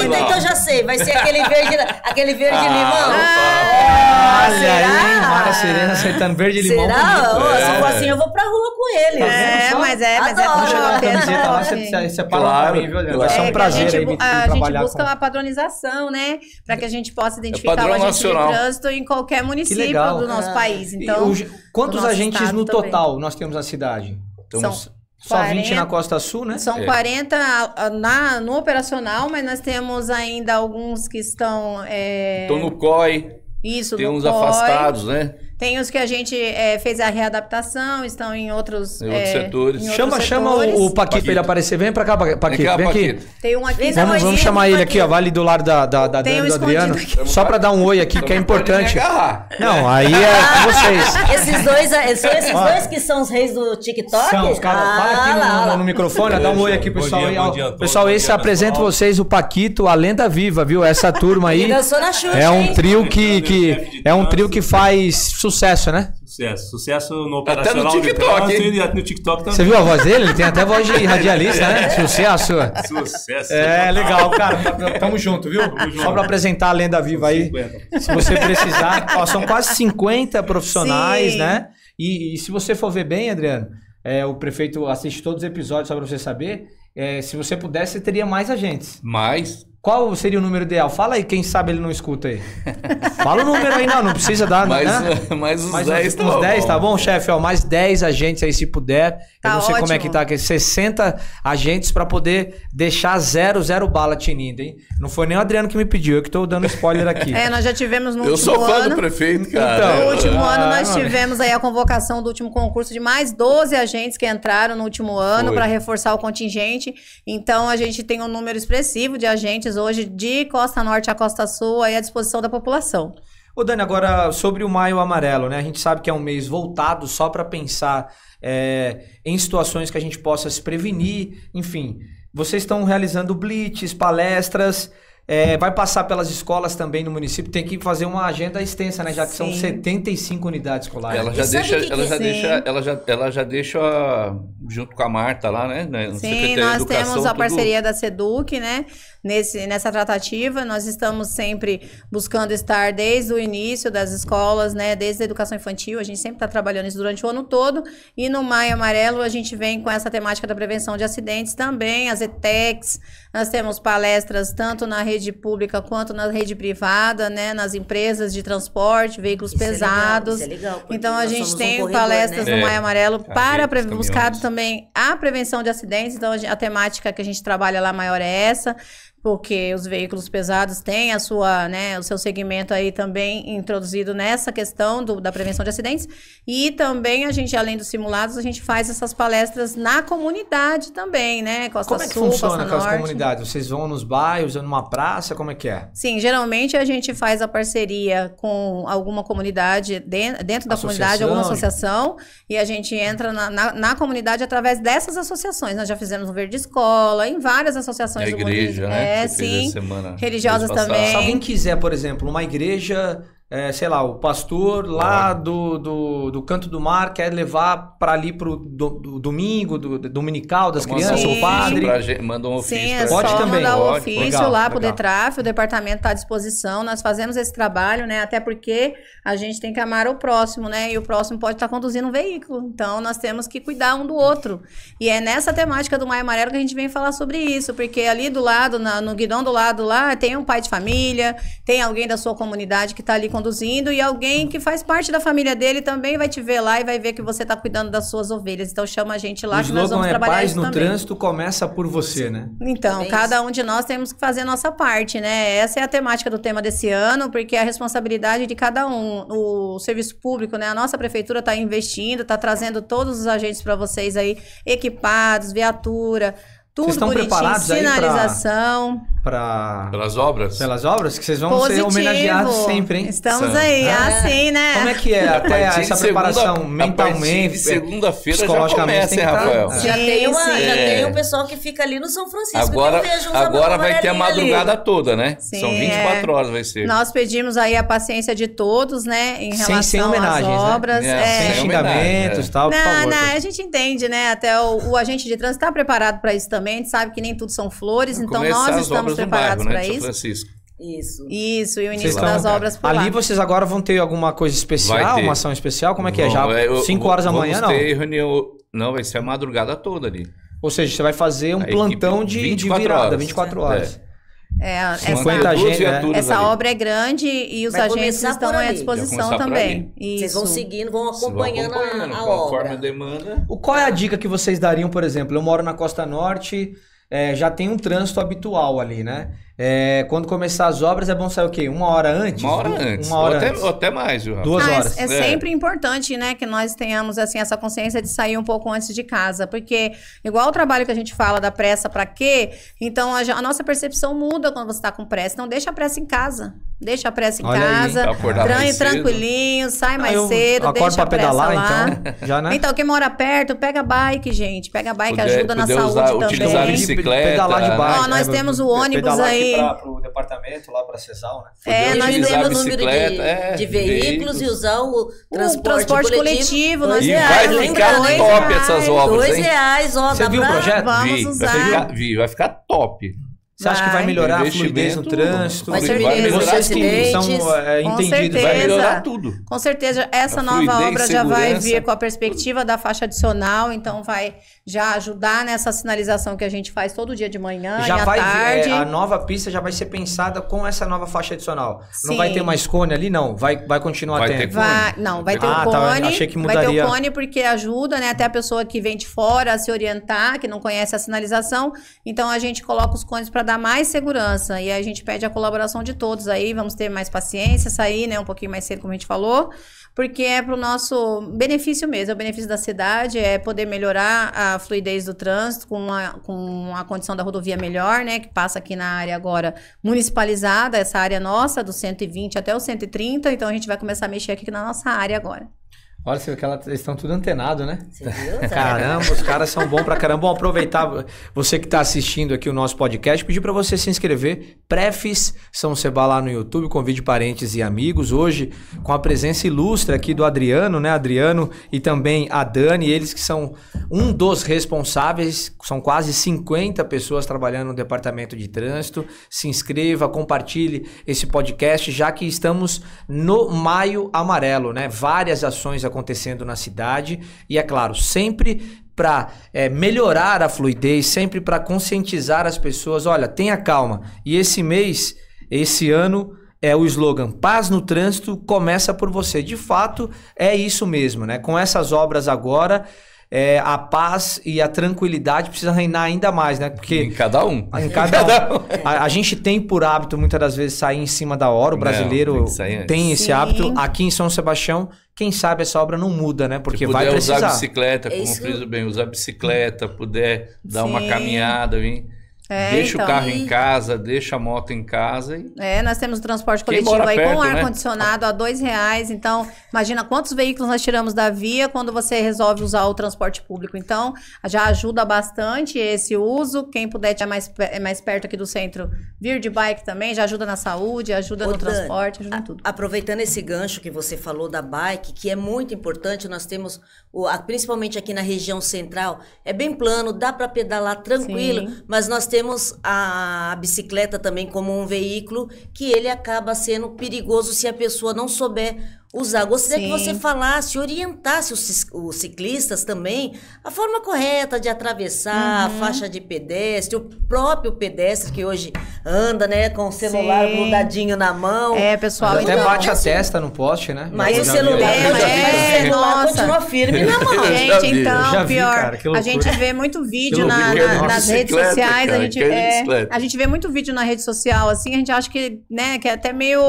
isso então já sei. Vai ser aquele verde, aquele verde ah, limão. Ah, olha será? aí, Mara Serena aceitando verde será? limão. Será? Oh, é. Se for assim, eu vou pra rua com ele. Tá é, é, mas é, mas Adoro. é. Quando chegar na camiseta lá, você, você para mim, viu? Vai é ser um prazer. A gente, a gente busca uma padronização, né? Pra que a gente possa identificar o agente de trânsito em qualquer município do nosso ah. país. Então, quantos agentes no total nós temos na cidade? Então, São só 40, 20 na Costa Sul, né? São é. 40 ah, na, no operacional, mas nós temos ainda alguns que estão. É... Estão no COI. Isso, Tem no uns COI. afastados, né? Tem os que a gente é, fez a readaptação, estão em outros, em outros é, setores. Em chama, outros chama setores. o, o Paquito, para ele aparecer. Vem para cá, Paquito. Vem, cá, vem aqui. Tem um aqui. Vamos, vamos chamar ele aqui, ó. Vale do lado da, da, da Dani um do Adriano. Aqui. Só para dar um oi aqui, que é importante. Não, aí é vocês. Esses dois, é, são esses dois que são os reis do TikTok? São, os caras. Fala aqui no, ah, no microfone, dá um oi aqui, pessoal. Bom dia, bom dia, pessoal, esse apresento vocês o Paquito, a lenda viva, viu? Essa turma aí. É um trio que, é que, é um trio que faz sucesso sucesso, né? Sucesso. Sucesso no operacional tá Até no TikTok, trânsito, no TikTok também. Você viu a voz dele? Ele tem até voz de radialista, né? É. Sucesso. Sucesso. É, legal, cara. Tá, tá, tamo junto, viu? Tamo junto. Só para apresentar a lenda viva aí. 50. Se você precisar. Ó, são quase 50 profissionais, Sim. né? E, e, se você for ver bem, Adriano, é, o prefeito assiste todos os episódios, só para você saber. É, se você pudesse, teria mais agentes. Mais? Qual seria o número ideal? Fala aí, quem sabe ele não escuta aí. Fala o número aí, não, não precisa dar. Mas, né? mas os mais 10 uns, tá uns bom. 10, tá bom, chefe? mais 10 agentes aí, se puder. Tá eu não tá sei ótimo. como é que tá, aqueles 60 agentes para poder deixar zero, zero bala tinindo, hein? Não foi nem o Adriano que me pediu, eu que tô dando spoiler aqui. é, nós já tivemos no eu último ano... Eu sou fã ano, do prefeito, cara. Então, no último ah, ano nós tivemos aí a convocação do último concurso de mais 12 agentes que entraram no último ano para reforçar o contingente. Então a gente tem um número expressivo de agentes hoje de Costa Norte a Costa Sul aí à disposição da população. Ô Dani, agora sobre o Maio Amarelo, né? A gente sabe que é um mês voltado só para pensar é, em situações que a gente possa se prevenir, enfim. Vocês estão realizando blitz, palestras, é, vai passar pelas escolas também no município, tem que fazer uma agenda extensa, né? Já que Sim. são 75 unidades escolares. Ela já, deixa ela, já é deixa, assim? ela já, ela já deixa junto com a Marta lá, né? Sim, Secretaria nós temos a tudo... parceria da SEDUC, né? nesse, nessa tratativa. Nós estamos sempre buscando estar desde o início das escolas, né, desde a educação infantil. A gente sempre está trabalhando isso durante o ano todo. E no Maio Amarelo a gente vem com essa temática da prevenção de acidentes também, as ETECs. Nós temos palestras tanto na rede pública quanto na rede privada, né, nas empresas de transporte, veículos isso pesados. É legal, isso é legal, então a gente tem um palestras né? no é. Maio Amarelo para buscar também a prevenção de acidentes. Então a, a temática que a gente trabalha lá maior é essa porque os veículos pesados têm a sua, né, o seu segmento aí também introduzido nessa questão do, da prevenção de acidentes. E também a gente, além dos simulados, a gente faz essas palestras na comunidade também, né? Costa como é que Sul, funciona com as comunidades? Vocês vão nos bairros, numa praça, como é que é? Sim, geralmente a gente faz a parceria com alguma comunidade, dentro, dentro da comunidade, alguma associação, e a gente entra na, na, na, comunidade através dessas associações. Nós já fizemos um Verde Escola, em várias associações a igreja, Né? É, é, sim. Religiosas também. Se alguém quiser, por exemplo, uma igreja é, sei lá, o pastor lá do, do, do canto do mar quer levar para ali pro do, do domingo, do, dominical das crianças, o padre. manda um ofício. Sim, é pode só também. mandar um ofício lá para o DETRAF, o departamento está à disposição, nós fazemos esse trabalho, né? Até porque a gente tem que amar o próximo, né? E o próximo pode estar tá conduzindo um veículo. Então nós temos que cuidar um do outro. E é nessa temática do Maio Amarelo que a gente vem falar sobre isso, porque ali do lado, na, no guidão do lado lá, tem um pai de família, tem alguém da sua comunidade que está ali conduzindo e alguém que faz parte da família dele também vai te ver lá e vai ver que você está cuidando das suas ovelhas. Então chama a gente lá o que nós vamos é trabalhar paz isso no também. trânsito começa por você, né? Então, é cada um de nós temos que fazer a nossa parte, né? Essa é a temática do tema desse ano, porque é a responsabilidade de cada um. O serviço público, né? A nossa prefeitura está investindo, está trazendo todos os agentes para vocês aí equipados, viatura, tudo vocês estão preparados sinalização. Para pelas obras? Pelas obras que vocês vão Positivo. ser homenageados sempre, hein? Estamos aí, é. assim, né? Como é que é até essa preparação segunda, mentalmente, é, segunda-feira psicologicamente, já começa, hein, tá- Rafael? Já tem uma, já é. tem um pessoal que fica ali no São Francisco. Agora, agora vai ter a madrugada ali. toda, né? Sim, São 24 é. horas vai ser. Nós pedimos aí a paciência de todos, né, em relação sem, sem às né? obras, né? é. sem xingamentos, é. tal, não, Não, a gente entende, né? Até o, o agente de trânsito está preparado para isso também também, a gente sabe que nem tudo são flores, então nós estamos preparados para né, isso. Francisco. Isso. Isso, e o início estão, das obras por Ali lá. vocês agora vão ter alguma coisa especial, uma ação especial? Como é que Bom, é? Já 5 é, horas da manhã, não? Reunião, não, vai ser a madrugada toda ali. Ou seja, você vai fazer um a plantão é de, de virada, horas. 24 horas. É. É, essa, é. essa obra é grande e os Vai agentes estão à disposição também. Vocês vão seguindo, vão acompanhando, vão acompanhando a, a obra. Demanda. O, qual é a dica que vocês dariam, por exemplo? Eu moro na Costa Norte, é, já tem um trânsito habitual ali, né? É, quando começar as obras, é bom sair o quê? Uma hora antes? Uma hora antes. Uma hora ou, até, antes. ou até mais, viu? Duas Mas ah, é horas. É, é, sempre importante, né, que nós tenhamos assim essa consciência de sair um pouco antes de casa. Porque, igual o trabalho que a gente fala da pressa para quê, então a, a, nossa percepção muda quando você está com pressa. Então, deixa a pressa em casa. Deixa a pressa em Olha casa. Aí, tranquilo, tranquilinho, sai ah, mais ah, cedo, deixa a pressa pedalar, lá. Então, né? já, né? então, quem mora perto, pega bike, gente. Pega bike, Puder, ajuda na saúde usar, também. Utilizar a bicicleta. Pedalar de né? bike. Ó, né, nós né? temos o ônibus aí. Para o departamento, lá para a CESAL, né? É, nós temos o número de, é, de, veículos e usar o transporte, o transporte coletivo. coletivo nós reais. Vai ficar dois top reais, essas obras, Dois reais, ó. Você viu o projeto? Vi, vai ficar top. Você acha que vai melhorar a fluidez no trânsito? Vai Vocês que são é, entendidos, vai melhorar tudo. Com certeza, essa a nova fluidez, obra já vai vir com a perspectiva da faixa adicional, então vai já ajudar nessa sinalização que a gente faz todo dia de manhã já vai, é, tarde. É, a nova pista já vai ser pensada com essa nova faixa adicional. Sim. Não vai ter mais cone ali, não? Vai, vai continuar vai tendo? Ter vai, não, vai ter ah, o tá, cone. Tá, achei que mudaria. Vai ter o cone porque ajuda né, até a pessoa que vem de fora a se orientar, que não conhece a sinalização. Então a gente coloca os cones para dar mais segurança. E a gente pede a colaboração de todos aí, vamos ter mais paciência, sair né, um pouquinho mais cedo, como a gente falou, porque é para o nosso benefício mesmo, é o benefício da cidade, é poder melhorar a fluidez do trânsito com a, com a condição da rodovia melhor, né, que passa aqui na área agora municipalizada, essa área nossa, do 120 até o 130, então a gente vai começar a mexer aqui na nossa área agora. Olha, você viu que ela, eles estão tudo antenado, né? Você viu? Caramba, os caras são bons pra caramba. Bom, aproveitar você que está assistindo aqui o nosso podcast, pedir para você se inscrever. Prefis São Seba lá no YouTube, convide parentes e amigos. Hoje, com a presença ilustre aqui do Adriano, né? Adriano e também a Dani, eles que são um dos responsáveis, são quase 50 pessoas trabalhando no departamento de trânsito. Se inscreva, compartilhe esse podcast, já que estamos no Maio Amarelo, né? Várias ações acontecendo acontecendo na cidade. E é claro, sempre para é, melhorar a fluidez, sempre para conscientizar as pessoas: olha, tenha calma. E esse mês, esse ano, é o slogan Paz no Trânsito começa por você. De fato, é isso mesmo, né? Com essas obras agora é, a paz e a tranquilidade precisa reinar ainda mais, né? Porque em cada um. Em cada, cada um. um. A, a, gente tem por hábito muitas das vezes sair em cima da hora. O brasileiro não, tem esse Sim. hábito. Aqui em São Sebastião, quem sabe essa obra não muda, né? Porque vai precisar. usar bicicleta, como é Isso... fez bem, usar bicicleta, puder dar Sim. uma caminhada, vir. É, deixa então, o carro e... em casa, deixa a moto em casa. E... É, nós temos o transporte coletivo aí perto, com né? ar-condicionado né? a dois reais. Então, imagina quantos veículos nós tiramos da via quando você resolve usar o transporte público. Então, já ajuda bastante esse uso. Quem puder estar mais, mais perto aqui do centro, vir de bike também, já ajuda na saúde, ajuda Ô, no Dan, transporte, ajuda a, em tudo. Aproveitando esse gancho que você falou da bike, que é muito importante, nós temos, o, principalmente aqui na região central, é bem plano, dá para pedalar tranquilo, Sim. mas nós temos temos a bicicleta também como um veículo que ele acaba sendo perigoso se a pessoa não souber usar. Gostaria Sim. que você falasse, orientasse os, os, ciclistas também a forma correta de atravessar uhum. a faixa de pedestre, o próprio pedestre que hoje anda, né, com o celular Sim. grudadinho na mão. É, pessoal. Até então bate a assim, testa no poste, né? Mas o celular, é, é, o celular continua firme na mão. Gente, vi, então, vi, pior, cara, a gente vê muito vídeo na, na, é nas redes sociais, cara, a gente é, é a gente vê muito vídeo na rede social assim, a gente acha que, né, que é até meio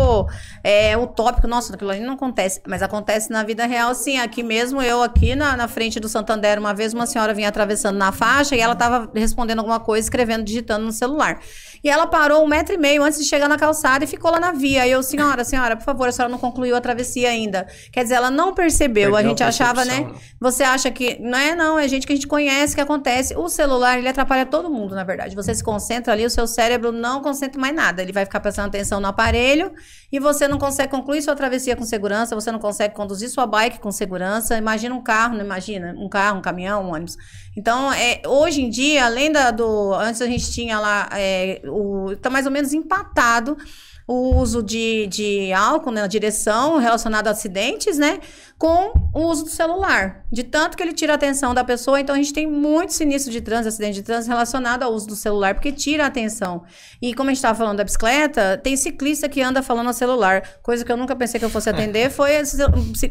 é, utópico, nossa, aquilo ali não acontece acontece, mas acontece na vida real, sim. Aqui mesmo, eu aqui na, na frente do Santander, uma vez uma senhora vinha atravessando na faixa e ela estava respondendo alguma coisa, escrevendo, digitando no celular. E ela parou um metro e meio antes de chegar na calçada e ficou lá na via. E eu, senhora, senhora, por favor, a senhora não concluiu a travessia ainda. Quer dizer, ela não percebeu. Perdeu a gente a achava, né? né? Você acha que. Não é, não. É gente que a gente conhece, que acontece. O celular, ele atrapalha todo mundo, na verdade. Você se concentra ali, o seu cérebro não concentra mais nada. Ele vai ficar prestando atenção no aparelho e você não consegue concluir sua travessia com segurança, você não consegue conduzir sua bike com segurança. Imagina um carro, não imagina? Um carro, um caminhão, um ônibus. Então, é, hoje em dia, além da, do. Antes a gente tinha lá. É, o, tá mais ou menos empatado o uso de, de álcool né, na direção relacionado a acidentes, né? Com o uso do celular. De tanto que ele tira a atenção da pessoa, então a gente tem muito sinistro de trânsito, acidente de trânsito relacionado ao uso do celular, porque tira a atenção. E como a gente estava falando da bicicleta, tem ciclista que anda falando no celular. Coisa que eu nunca pensei que eu fosse atender foi a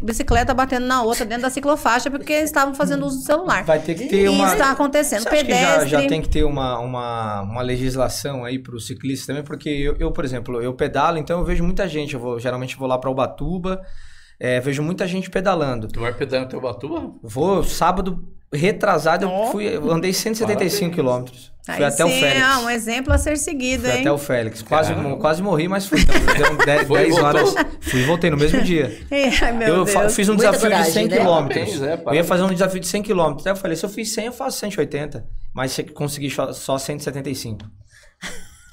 bicicleta batendo na outra dentro da ciclofaixa, porque estavam fazendo uso do celular. Vai ter que ter e uma. está acontecendo. Pedestre. Já, já, tem que ter uma, uma, uma legislação aí para o ciclista também, porque eu, eu, por exemplo, eu pedalo, então eu vejo muita gente. Eu vou, geralmente vou lá para Ubatuba, é, vejo muita gente pedalando. Tu vai pedalando até Ubatuba? Vou, sábado retrasado, oh. eu fui, andei 175 quilômetros. Aí fui até sim, o Félix. É um exemplo a ser seguido, fui hein? até o Félix. Quase, quase morri, mas fui. Então, deu 10 horas. Fui e voltei no mesmo dia. Ai, eu Deus. fiz um Muita desafio coragem, de 100 né? quilômetros. É, eu ia fazer um desafio de 100 quilômetros. Até eu falei, se eu fiz 100, eu faço 180. Mas consegui só 175.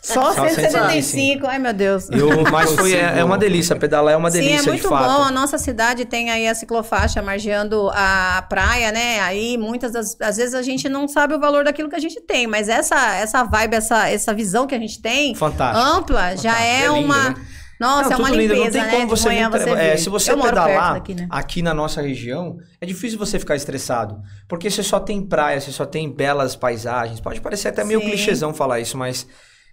Só, 175, ai meu Deus. Eu, mas foi, é, é, uma delícia, pedalar é uma delícia, Sim, é muito de fato. bom, a nossa cidade tem aí a ciclofaixa margeando a praia, né? Aí muitas das às vezes a gente não sabe o valor daquilo que a gente tem, mas essa essa vibe, essa, essa visão que a gente tem, Fantástico. ampla, Fantástico. já é, é uma... Né? Nossa, não, é uma limpeza, Não tem né? você, você é, se você pedalar daqui, né? aqui na nossa região, é difícil você ficar estressado, porque você só tem praia, você só tem belas paisagens. Pode parecer até meio clichêzão falar isso, mas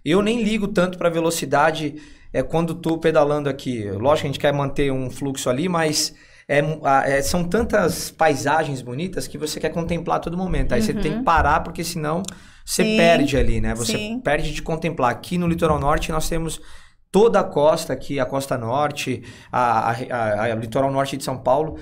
eu nem ligo tanto para velocidade é quando estou pedalando aqui. Lógico que a gente quer manter um fluxo ali, mas é, é, são tantas paisagens bonitas que você quer contemplar a todo momento. Aí uhum. você tem que uhum. parar, porque senão você sim, perde ali, né? Você sim. perde de contemplar. Aqui no Litoral Norte nós temos toda a costa aqui, a costa norte, a, a, a, a litoral norte de São Paulo,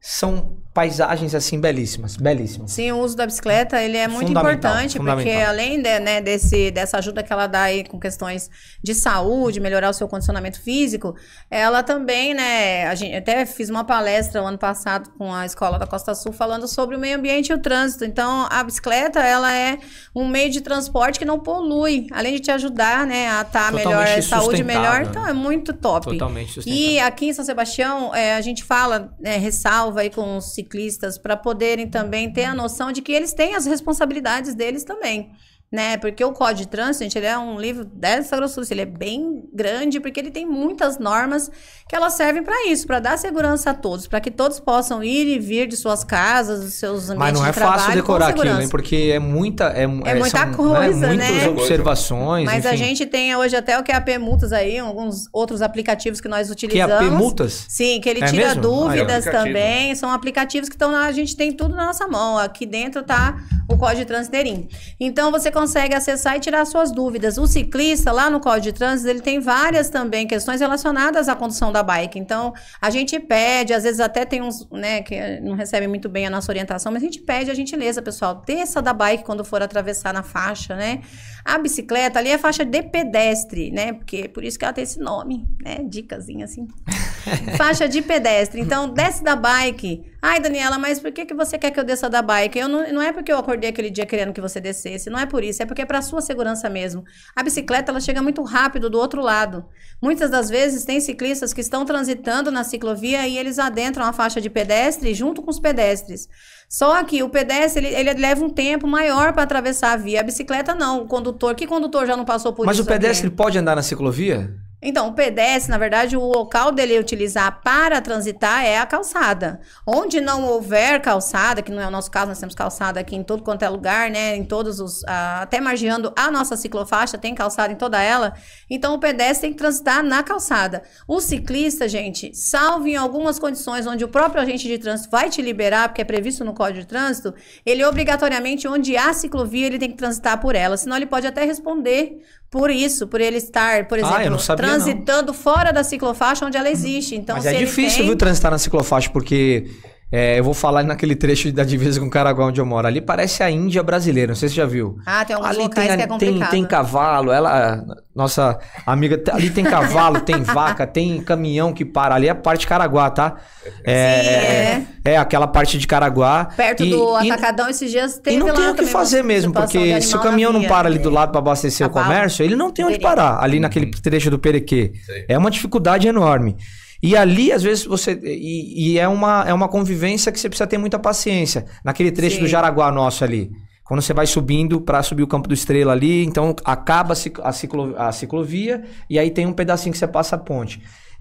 são paisagens assim belíssimas, belíssimas. Sim, o uso da bicicleta ele é muito importante porque além de, né, desse dessa ajuda que ela dá aí com questões de saúde, melhorar o seu condicionamento físico, ela também, né, a gente até fiz uma palestra o ano passado com a escola da Costa Sul falando sobre o meio ambiente e o trânsito. Então a bicicleta ela é um meio de transporte que não polui, além de te ajudar, né, a estar tá melhor, a é saúde melhor, então é muito top. Totalmente sustentável. E aqui em São Sebastião é, a gente fala, é, ressalva aí com os ciclistas para poderem também ter a noção de que eles têm as responsabilidades deles também né? Porque o Código de Trânsito, gente, ele é um livro dessa grossura, ele é bem grande porque ele tem muitas normas que elas servem para isso, para dar segurança a todos, para que todos possam ir e vir de suas casas, dos seus ambientes Mas não é de trabalho, fácil decorar aquilo, hein? Porque é muita é, é, é muita são, né, coisa, né? Muitas né? observações. Mas enfim. a gente tem hoje até o QAP Multas aí, alguns outros aplicativos que nós utilizamos. QAP Multas? Sim, que ele é tira mesmo? dúvidas ah, é também. São aplicativos que estão a gente tem tudo na nossa mão. Aqui dentro tá o Código de Trânsito inteirinho. Então você consegue acessar e tirar suas dúvidas. O ciclista, lá no Código de Trânsito, ele tem várias também questões relacionadas à condução da bike. Então, a gente pede, às vezes até tem uns, né, que não recebem muito bem a nossa orientação, mas a gente pede a gentileza, pessoal, desça da bike quando for atravessar na faixa, né? A bicicleta ali é faixa de pedestre, né? Porque é por isso que ela tem esse nome, né? Dicasinha assim. Faixa de pedestre. Então, desce da bike. Ai, Daniela, mas por que, que você quer que eu desça da bike? Eu não, não é porque eu acordei aquele dia querendo que você descesse. Não é por isso. É porque é para sua segurança mesmo. A bicicleta, ela chega muito rápido do outro lado. Muitas das vezes, tem ciclistas que estão transitando na ciclovia e eles adentram a faixa de pedestre junto com os pedestres. Só que o pedestre, ele, ele leva um tempo maior para atravessar a via. A bicicleta, não. O condutor, que condutor já não passou por Mas isso? Mas o pedestre aqui? pode andar na ciclovia? Então, o PDS, na verdade, o local dele utilizar para transitar é a calçada. Onde não houver calçada, que não é o nosso caso, nós temos calçada aqui em todo quanto é lugar, né? Em todos os. até margeando a nossa ciclofaixa, tem calçada em toda ela. Então, o pedestre tem que transitar na calçada. O ciclista, gente, salvo em algumas condições onde o próprio agente de trânsito vai te liberar, porque é previsto no Código de Trânsito, ele obrigatoriamente, onde há ciclovia, ele tem que transitar por ela. Senão, ele pode até responder por isso, por ele estar, por ah, exemplo, ah, sabia, transitando não. fora da ciclofaixa onde ela existe. Então, Mas é difícil, tem... viu, transitar na ciclofaixa, porque é, eu vou falar naquele trecho da divisa com o Caraguá onde eu moro. Ali parece a Índia brasileira, não sei se você já viu. Ah, tem alguns ali locais tem, que é Tem, tem cavalo, ela... Nossa amiga, ali tem cavalo, tem vaca, tem caminhão que para. Ali é a parte de Caraguá, tá? É, Sim, é, é. é. é aquela parte de Caraguá. Perto e, do e, Atacadão, esses dias tem E não tem o que fazer mesmo, porque se o caminhão não para ali né? do lado para abastecer Cavalo. o comércio, ele não tem onde parar ali naquele uhum. trecho do Perequê. Sim. É uma dificuldade enorme. E ali, às vezes, você. E, e, é, uma, é uma convivência que você precisa ter muita paciência. Naquele trecho Sim. do Jaraguá nosso ali. Quando você vai subindo para subir o Campo do Estrela ali, então acaba a, ciclo, a ciclovia e aí tem um pedacinho que você passa a ponte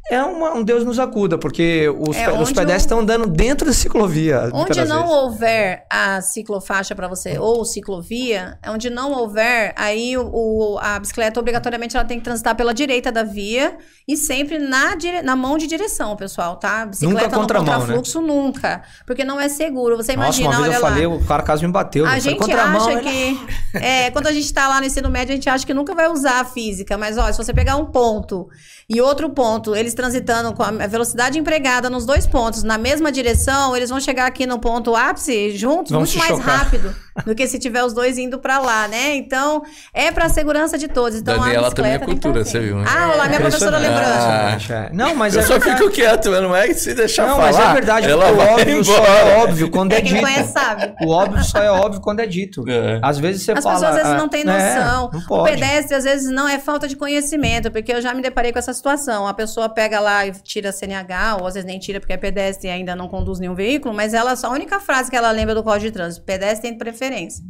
é uma, um Deus nos acuda, porque os, é, os pedestres estão andando dentro da ciclovia. Onde não vezes. houver a ciclofaixa para você, ou ciclovia, é onde não houver, aí o, a bicicleta obrigatoriamente ela tem que transitar pela direita da via e sempre na, dire, na mão de direção, pessoal, tá? Bicicleta nunca contra não né? contrafluxo né? nunca, porque não é seguro. Você imagina, Nossa, uma vez eu falei, o cara caso me bateu. A né? gente acha que... É, quando a gente está lá no ensino médio, a gente acha que nunca vai usar a física, mas ó, se você pegar um ponto e outro ponto, eles transitando com a velocidade empregada nos dois pontos, na mesma direção, eles vão chegar aqui no ponto ápice juntos Vamos muito mais chocar. rápido do que se tiver os dois indo para lá, né? Então, é para a segurança de todos. Então, Daniela a também é cultura, você viu? Né? Ah, olá, minha é professora lembrança. Ah, ah é. não, mas eu é só verdade. fico quieto, não é se deixar não, falar. Não, mas é verdade, ela o óbvio só é óbvio quando é, é quem dito. Conhece, sabe. O óbvio só é óbvio quando é dito. É. Às vezes você As fala... As pessoas às vezes ah, não têm né, noção. É, não o pedestre às vezes não é falta de conhecimento, porque eu já me deparei com essas situação. A pessoa pega lá e tira a CNH, ou às vezes nem tira porque é pedestre e ainda não conduz nenhum veículo, mas ela, só a única frase que ela lembra do código de trânsito, pedestre tem preferência.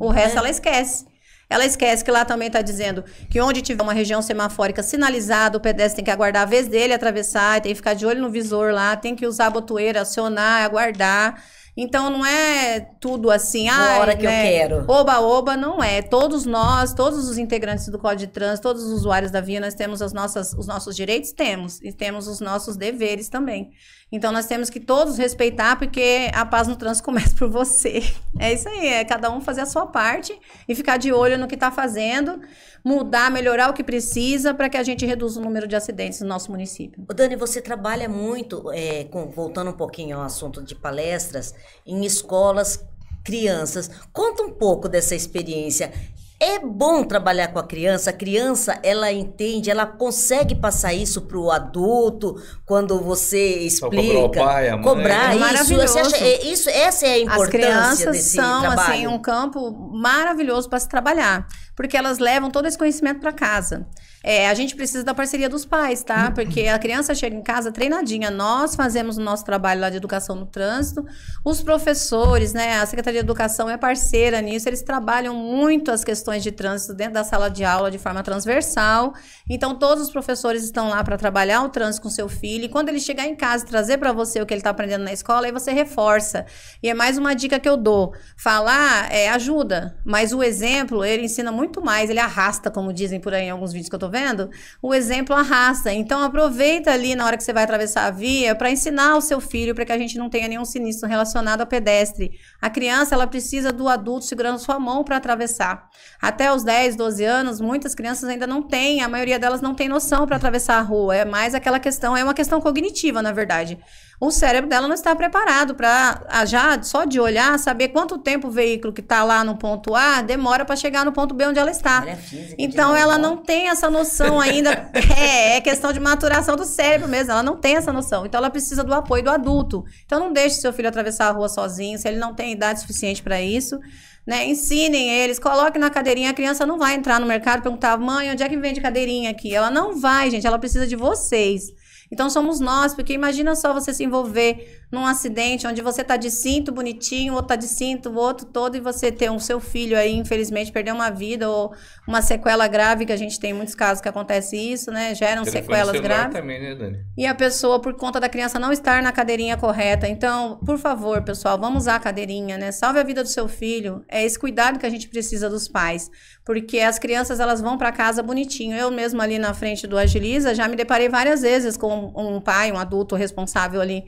O resto é. ela esquece. Ela esquece que lá também está dizendo que onde tiver uma região semafórica sinalizada, o pedestre tem que aguardar a vez dele atravessar, tem que ficar de olho no visor lá, tem que usar a botoeira, acionar, aguardar. Então não é tudo assim, ah, hora que né? eu quero. Oba oba não é. Todos nós, todos os integrantes do Código de Trans, todos os usuários da via, nós temos as nossas, os nossos direitos temos e temos os nossos deveres também. Então nós temos que todos respeitar porque a paz no trânsito começa por você. É isso aí, é cada um fazer a sua parte e ficar de olho no que está fazendo, mudar, melhorar o que precisa para que a gente reduza o número de acidentes no nosso município. O Dani, você trabalha muito, é, com, voltando um pouquinho ao assunto de palestras, em escolas, crianças. Conta um pouco dessa experiência. É bom trabalhar com a criança, a criança ela entende, ela consegue passar isso para o adulto quando você explica. cobrar o pai, a mãe. Cobrar é isso. Acha, é, isso essa é a importância As crianças são assim um campo maravilhoso para se trabalhar, porque elas levam todo esse conhecimento para casa. É, a gente precisa da parceria dos pais, tá? Uhum. Porque a criança chega em casa treinadinha. Nós fazemos o nosso trabalho lá de educação no trânsito. Os professores, né? A Secretaria de Educação é parceira nisso. Eles trabalham muito as questões de trânsito dentro da sala de aula de forma transversal. Então, todos os professores estão lá para trabalhar o trânsito com seu filho. E quando ele chegar em casa e trazer para você o que ele está aprendendo na escola, aí você reforça. E é mais uma dica que eu dou. Falar é, ajuda, mas o exemplo, ele ensina muito mais. Ele arrasta, como dizem por aí em alguns vídeos que eu tô vendo vendo? O exemplo arrasta. Então aproveita ali na hora que você vai atravessar a via para ensinar o seu filho para que a gente não tenha nenhum sinistro relacionado a pedestre. A criança ela precisa do adulto segurando sua mão para atravessar. Até os 10, 12 anos, muitas crianças ainda não têm, a maioria delas não tem noção para atravessar a rua. É mais aquela questão, é uma questão cognitiva, na verdade o cérebro dela não está preparado para ah, já só de olhar saber quanto tempo o veículo que está lá no ponto A demora para chegar no ponto B onde ela está. É então ela né? não tem essa noção ainda. é, é, questão de maturação do cérebro mesmo. Ela não tem essa noção. Então ela precisa do apoio do adulto. Então não deixe seu filho atravessar a rua sozinho se ele não tem idade suficiente para isso. Né? Ensinem eles, coloquem na cadeirinha. A criança não vai entrar no mercado e perguntar, mãe, onde é que vende cadeirinha aqui? Ela não vai, gente. Ela precisa de vocês. Então somos nós, porque imagina só você se envolver num acidente onde você tá de cinto bonitinho, outro tá de cinto, o outro todo, e você ter um seu filho aí, infelizmente, perder uma vida ou uma sequela grave, que a gente tem muitos casos que acontece isso, né? Geram sequelas graves. Também, né, Dani? E a pessoa, por conta da criança não estar na cadeirinha correta. Então, por favor, pessoal, vamos usar a cadeirinha, né? Salve a vida do seu filho. É esse cuidado que a gente precisa dos pais. Porque as crianças, elas vão para casa bonitinho. Eu mesmo ali na frente do Agiliza, já me deparei várias vezes com um pai, um adulto responsável ali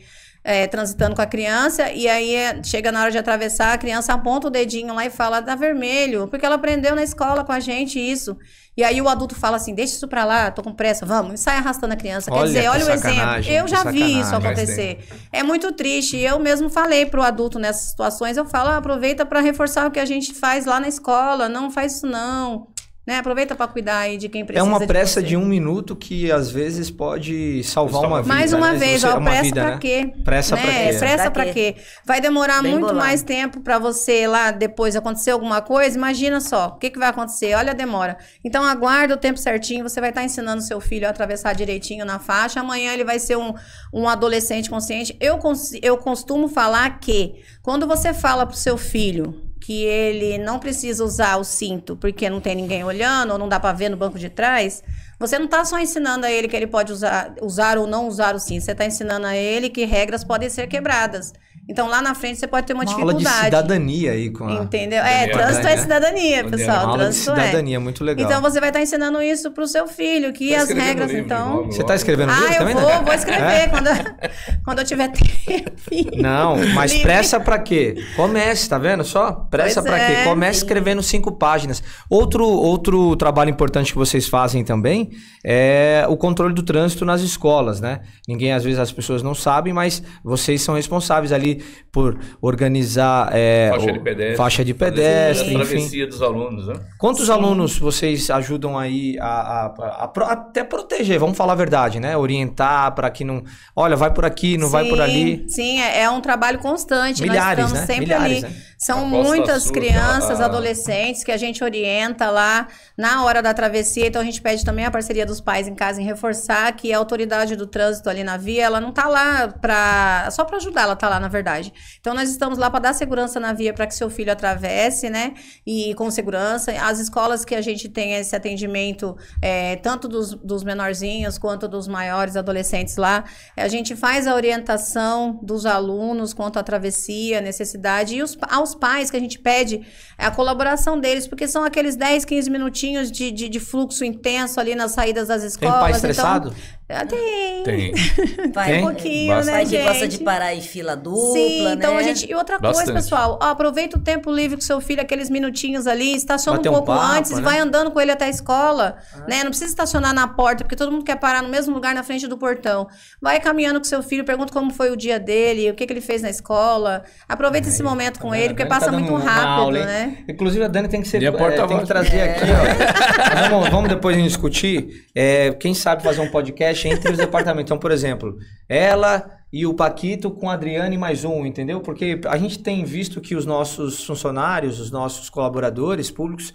é, transitando com a criança, e aí é, chega na hora de atravessar, a criança aponta o dedinho lá e fala, tá vermelho, porque ela aprendeu na escola com a gente isso. E aí o adulto fala assim, deixa isso pra lá, tô com pressa, vamos, e sai arrastando a criança. Olha Quer dizer, olha o exemplo. Eu já vi isso acontecer. É muito triste. Eu mesmo falei pro adulto nessas situações, eu falo, ah, aproveita para reforçar o que a gente faz lá na escola, não faz isso não. Né? Aproveita para cuidar aí de quem precisa. É uma pressa de, de, um minuto que às vezes pode salvar uma vida. Mais né? uma né? vez, ó, é pressa vida, né? quê? Pressa né? pra quê? É, pressa quê? Vai demorar Bem tá muito bolado. mais tempo para você lá depois acontecer alguma coisa. Imagina só, o que, que vai acontecer? Olha a demora. Então aguarda o tempo certinho, você vai estar tá ensinando seu filho a atravessar direitinho na faixa. Amanhã ele vai ser um, um adolescente consciente. Eu, eu costumo falar que quando você fala pro seu filho que ele não precisa usar o cinto porque não tem ninguém olhando ou não dá para ver no banco de trás, você não está só ensinando a ele que ele pode usar, usar ou não usar o cinto, você está ensinando a ele que regras podem ser quebradas. Então lá na frente você pode ter uma, uma dificuldade. Aula de cidadania aí com a... Entendeu? É, trânsito é né? cidadania, pessoal. Uma aula de é. cidadania, é. muito legal. Então você vai estar tá ensinando isso pro seu filho, que tá as regras, livro, então. Logo, logo. Você tá escrevendo ah, livro eu também, vou, né? vou escrever é? quando, quando eu tiver tempo. Não, mas Livre. pressa para quê? Comece, tá vendo só? Pressa para é. quê? Comece escrevendo cinco páginas. Outro outro trabalho importante que vocês fazem também é o controle do trânsito nas escolas, né? Ninguém às vezes as pessoas não sabem, mas vocês são responsáveis ali por organizar é, faixa, de pedestre, faixa de pedestre a travessia enfim. dos alunos. Né? Quantos Sim. alunos vocês ajudam aí a, a, a, até proteger, vamos falar a verdade, né? Orientar para que não... Olha, vai por aqui, não Sim. vai por ali. Sim, é, é um trabalho constante. Milhares, Nós estamos né? sempre Milhares, ali. Né? São muitas crianças, tá adolescentes que a gente orienta lá na hora da travessia. Então a gente pede também a parceria dos pais em casa em reforçar que a autoridade do trânsito ali na via, ela não tá lá para só para ajudar, ela tá lá na verdade. Então nós estamos lá para dar segurança na via para que seu filho atravesse, né? E com segurança. As escolas que a gente tem esse atendimento, é, tanto dos, dos menorzinhos quanto dos maiores adolescentes lá, a gente faz a orientação dos alunos quanto à travessia, necessidade e os aos aos pais que a gente pede é a colaboração deles, porque são aqueles 10, 15 minutinhos de, de, de fluxo intenso ali nas saídas das escolas. Tem pai estressado? Então, ah, tem. Tem. Vai tem? um pouquinho, Bastante. né, gente? gosta de parar em fila dupla, Sim, então, né? então a gente... E outra Bastante. coisa, pessoal, ó, aproveita o tempo livre com seu filho, aqueles minutinhos ali, estaciona Bate um pouco um papo, antes, né? vai andando com ele até a escola, ah. né? Não precisa estacionar na porta, porque todo mundo quer parar no mesmo lugar na frente do portão. Vai caminhando com seu filho, pergunta como foi o dia dele, o que, que ele fez na escola. Aproveita é, esse momento com é, ele, porque passa tá muito rápido, aula, né? Inclusive a Dani tem que ser. Minha porta é, é tem que trazer aqui, ó. vamos, vamos depois discutir. É, quem sabe fazer um podcast entre os departamentos. Então, por exemplo, ela e o Paquito com a Adriane mais um, entendeu? Porque a gente tem visto que os nossos funcionários, os nossos colaboradores públicos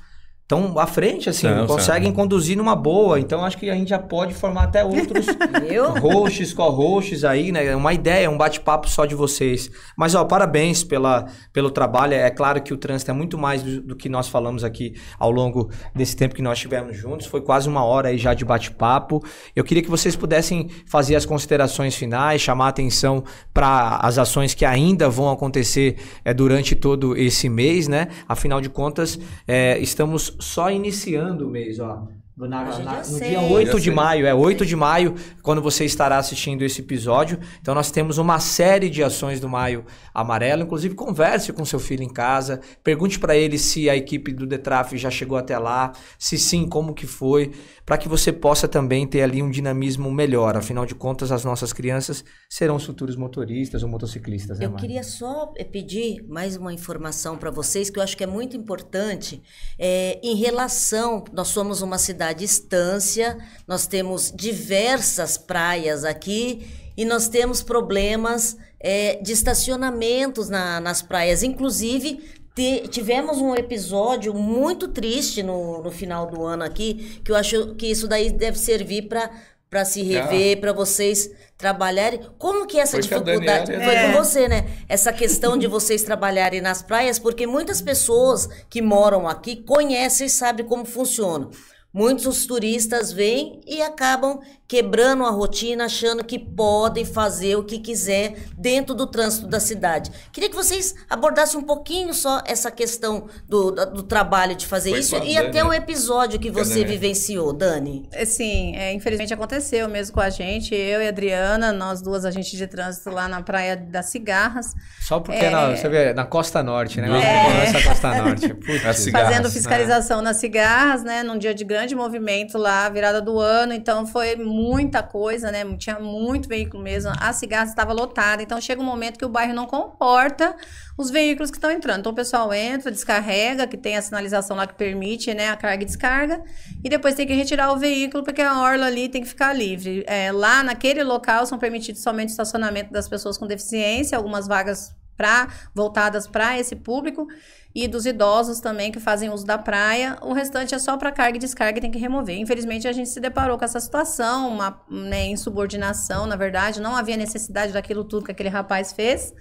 estão à frente, assim, não, conseguem conduzir numa boa. Então, acho que a gente já pode formar até outros roxos, co-roxos aí, né? É uma ideia, um bate-papo só de vocês. Mas, ó, parabéns pela, pelo trabalho. É claro que o trânsito é muito mais do, do que nós falamos aqui ao longo desse tempo que nós estivemos juntos. Foi quase uma hora aí já de bate-papo. Eu queria que vocês pudessem fazer as considerações finais, chamar atenção para as ações que ainda vão acontecer é, durante todo esse mês, né? Afinal de contas, é, estamos só iniciando o mês, ó. Na, na, no dia 8 de maio, é 8 de maio, quando você estará assistindo esse episódio. Então, nós temos uma série de ações do Maio Amarelo. Inclusive, converse com seu filho em casa, pergunte para ele se a equipe do Detraf já chegou até lá, se sim, como que foi, para que você possa também ter ali um dinamismo melhor. Afinal de contas, as nossas crianças serão os futuros motoristas ou motociclistas. Né, eu queria só eh, pedir mais uma informação para vocês que eu acho que é muito importante é, em relação. Nós somos uma cidade à distância, nós temos diversas praias aqui e nós temos problemas é, de estacionamentos na, nas praias. Inclusive, te, tivemos um episódio muito triste no, no final do ano aqui, que eu acho que isso daí deve servir para para se ah. rever, para vocês trabalharem. Como que essa foi dificuldade foi é. com você, né? Essa questão de vocês trabalharem nas praias, porque muitas pessoas que moram aqui conhecem e sabem como funciona. Muitos turistas vêm e acabam quebrando a rotina, achando que podem fazer o que quiser dentro do trânsito da cidade. Queria que vocês abordassem um pouquinho só essa questão do, do trabalho de fazer Foi isso e até né? o episódio que você Dani. vivenciou, Dani. É, sim, é, infelizmente aconteceu mesmo com a gente, eu e a Adriana, nós duas agentes de trânsito lá na Praia das Cigarras. Só porque é... na, você vê, na Costa Norte, né? É. Nossa, Costa Norte. Putz, Fazendo né? fiscalização nas cigarras, né? Num dia de grande movimento lá, virada do ano, então foi muito muita coisa, né? Tinha muito veículo mesmo. A cigarra estava lotada. Então chega um momento que o bairro não comporta os veículos que estão entrando. Então o pessoal entra, descarrega, que tem a sinalização lá que permite, né? A carga e descarga. E depois tem que retirar o veículo, porque a orla ali tem que ficar livre. É, lá naquele local são permitidos somente o estacionamento das pessoas com deficiência, algumas vagas pra, voltadas para esse público e dos idosos também que fazem uso da praia. O restante é só para carga e descarga e tem que remover. Infelizmente, a gente se deparou com essa situação, uma né, insubordinação, na verdade. Não havia necessidade daquilo tudo que aquele rapaz fez.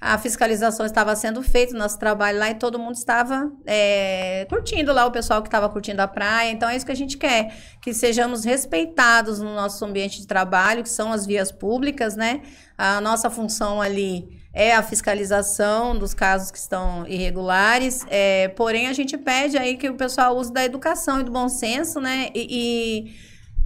A fiscalização estava sendo feita, nosso trabalho lá, e todo mundo estava é, curtindo lá, o pessoal que estava curtindo a praia. Então, é isso que a gente quer, que sejamos respeitados no nosso ambiente de trabalho, que são as vias públicas, né? A nossa função ali é a fiscalização dos casos que estão irregulares. É, porém, a gente pede aí que o pessoal use da educação e do bom senso, né? E, e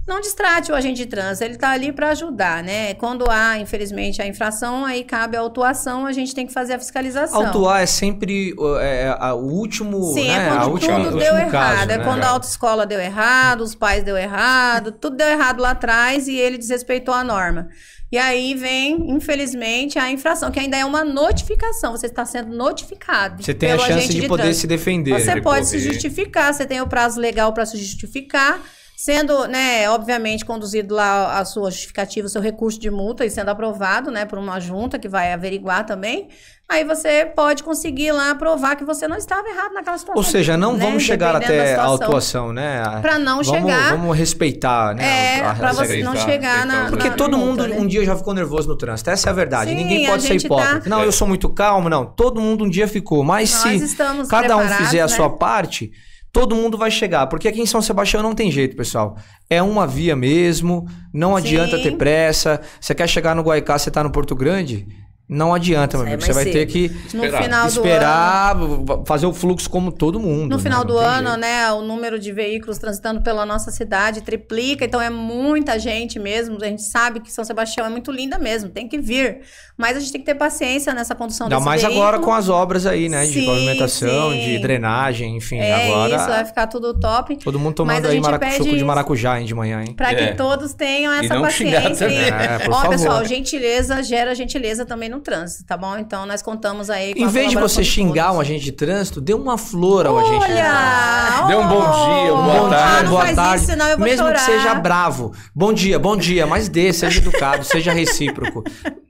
não distrate o agente de trânsito, ele está ali para ajudar, né? Quando há, infelizmente, a infração, aí cabe a autuação, a gente tem que fazer a fiscalização. Autuar é sempre é, a último, Sim, né? é quando a tudo última, deu errado, caso, é né? quando a autoescola deu errado, os pais deu errado, tudo deu errado lá atrás e ele desrespeitou a norma. E aí vem, infelizmente, a infração, que ainda é uma notificação. Você está sendo notificado. Você tem a chance de, de poder trânsito. se defender. Você pode se justificar, você tem o prazo legal para se justificar. Sendo, né, obviamente, conduzido lá a sua justificativa, o seu recurso de multa e sendo aprovado, né, por uma junta que vai averiguar também aí você pode conseguir lá provar que você não estava errado naquela situação. Ou seja, não né? vamos chegar até a atuação, né? Para não vamos, chegar. Vamos respeitar, né? É, para você não chegar na, na. Porque todo na mundo né? um dia já ficou nervoso no trânsito. Essa é a verdade. Sim, Ninguém pode ser tá hipócrita. Tá... Não, eu sou muito calmo, não. Todo mundo um dia ficou. Mas Nós se cada um fizer né? a sua parte. Todo mundo vai chegar, porque aqui em São Sebastião não tem jeito, pessoal. É uma via mesmo, não Sim. adianta ter pressa. Você quer chegar no Guaicá, você está no Porto Grande, não adianta, meu amigo. Você vai cedo. ter que no esperar, esperar ano, fazer o fluxo como todo mundo. No né? final do ano, jeito. né, o número de veículos transitando pela nossa cidade triplica, então é muita gente mesmo. A gente sabe que São Sebastião é muito linda mesmo, tem que vir. Mas a gente tem que ter paciência nessa condução Ainda mais veículo. agora com as obras aí, né, de sim, pavimentação, sim. de drenagem, enfim, é, agora... isso, vai ficar tudo top. Todo mundo tomando aí maracu... suco de maracujá hein, de manhã, hein? Pra é. que todos tenham essa paciência. É, Ó, é, pessoal, gentileza gera gentileza também no no trânsito, tá bom? Então nós contamos aí com Em vez de você xingar todos. um agente de trânsito, dê uma flor ao Olha, agente de trânsito. Dê um bom dia, um bom tarde. Dia, boa tarde. Isso, não, Mesmo chorar. que seja bravo. Bom dia, bom dia, mas dê, seja educado, seja recíproco.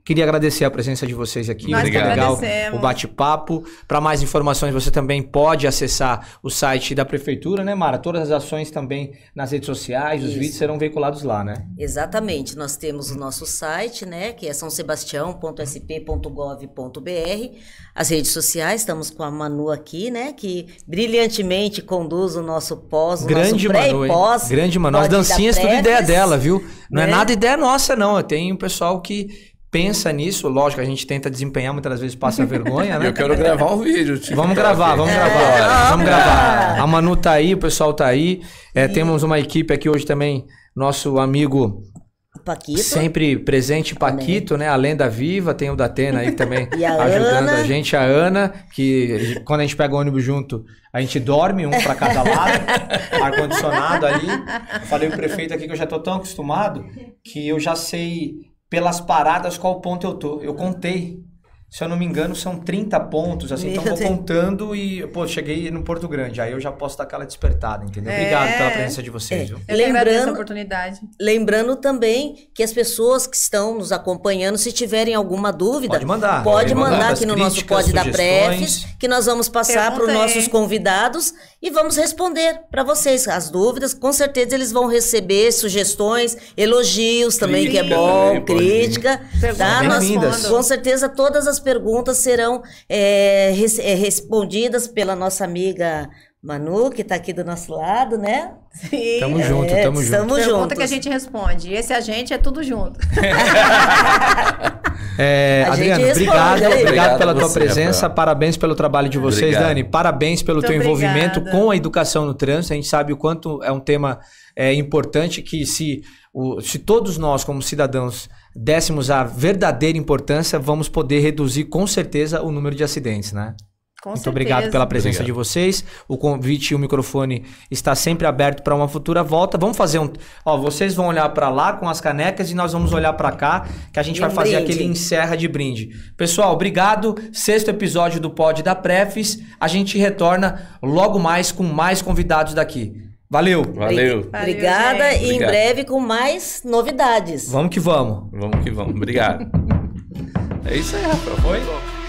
Queria agradecer a presença de vocês aqui. Nós Muito legal o bate-papo. Para mais informações, você também pode acessar o site da prefeitura, né, Mara? Todas as ações também nas redes sociais, os vídeos serão veiculados lá, né? Exatamente. Nós temos o nosso site, né, que é sãosebastião.sp .gov.br As redes sociais, estamos com a Manu aqui, né? Que brilhantemente conduz o nosso pós, o Grande nosso pré Manu, pós. Grande Manu. As dancinhas, tudo ideia dela, viu? Não é, é nada ideia nossa, não. Tem um pessoal que pensa nisso, lógico, a gente tenta desempenhar, muitas vezes passa vergonha, né? Eu quero gravar um vídeo. Tipo, vamos gravar, vamos é. gravar, é. vamos gravar. A Manu tá aí, o pessoal tá aí. É, temos uma equipe aqui hoje também, nosso amigo Paquito. Sempre presente Paquito, Amém. né? A lenda viva, tem o da Atena aí também a ajudando Ana. a gente. A Ana, que quando a gente pega o ônibus junto, a gente dorme um para cada lado, ar-condicionado ali. Falei o prefeito aqui que eu já tô tão acostumado que eu já sei pelas paradas qual ponto eu tô. Eu contei se eu não me engano, são 30 pontos, assim, então vou contando e, pô, cheguei no Porto Grande, aí eu já posso dar aquela despertada, entendeu? É, Obrigado pela presença de vocês, é. viu? Eu lembrando, oportunidade. Lembrando também que as pessoas que estão nos acompanhando, se tiverem alguma dúvida, pode mandar, pode, pode mandar, mandar aqui no nosso Pode da Prefe. que nós vamos passar para os nossos convidados e vamos responder para vocês as dúvidas. Com certeza eles vão receber sugestões, elogios também, crítica, que é bom, né? crítica. Tá? Nós, com certeza todas as perguntas serão é, res, é, respondidas pela nossa amiga Manu, que está aqui do nosso lado, né? Sim, tamo é. junto, é, tamo junto. Tamo Pergunta que a gente responde. E Esse a gente é tudo junto. é, Adriano, obrigado, obrigado, obrigado pela tua presença. Parabéns pelo trabalho de vocês, obrigado. Dani. Parabéns pelo teu envolvimento obrigada. com a educação no trânsito. A gente sabe o quanto é um tema é, importante que se, o, se todos nós, como cidadãos, dessemos a verdadeira importância, vamos poder reduzir com certeza o número de acidentes, né? Com Muito certeza. obrigado pela presença obrigado. de vocês. O convite e o microfone está sempre aberto para uma futura volta. Vamos fazer um. Ó, vocês vão olhar para lá com as canecas e nós vamos olhar para cá, que a gente e vai um fazer brinde. aquele encerra de brinde. Pessoal, obrigado. Sexto episódio do Pod da Prefis. A gente retorna logo mais com mais convidados daqui. Valeu. Valeu. Obrigada Valeu, e obrigado. em breve com mais novidades. Vamos que vamos. Vamos que vamos. Obrigado. é isso aí, Rafa. Foi?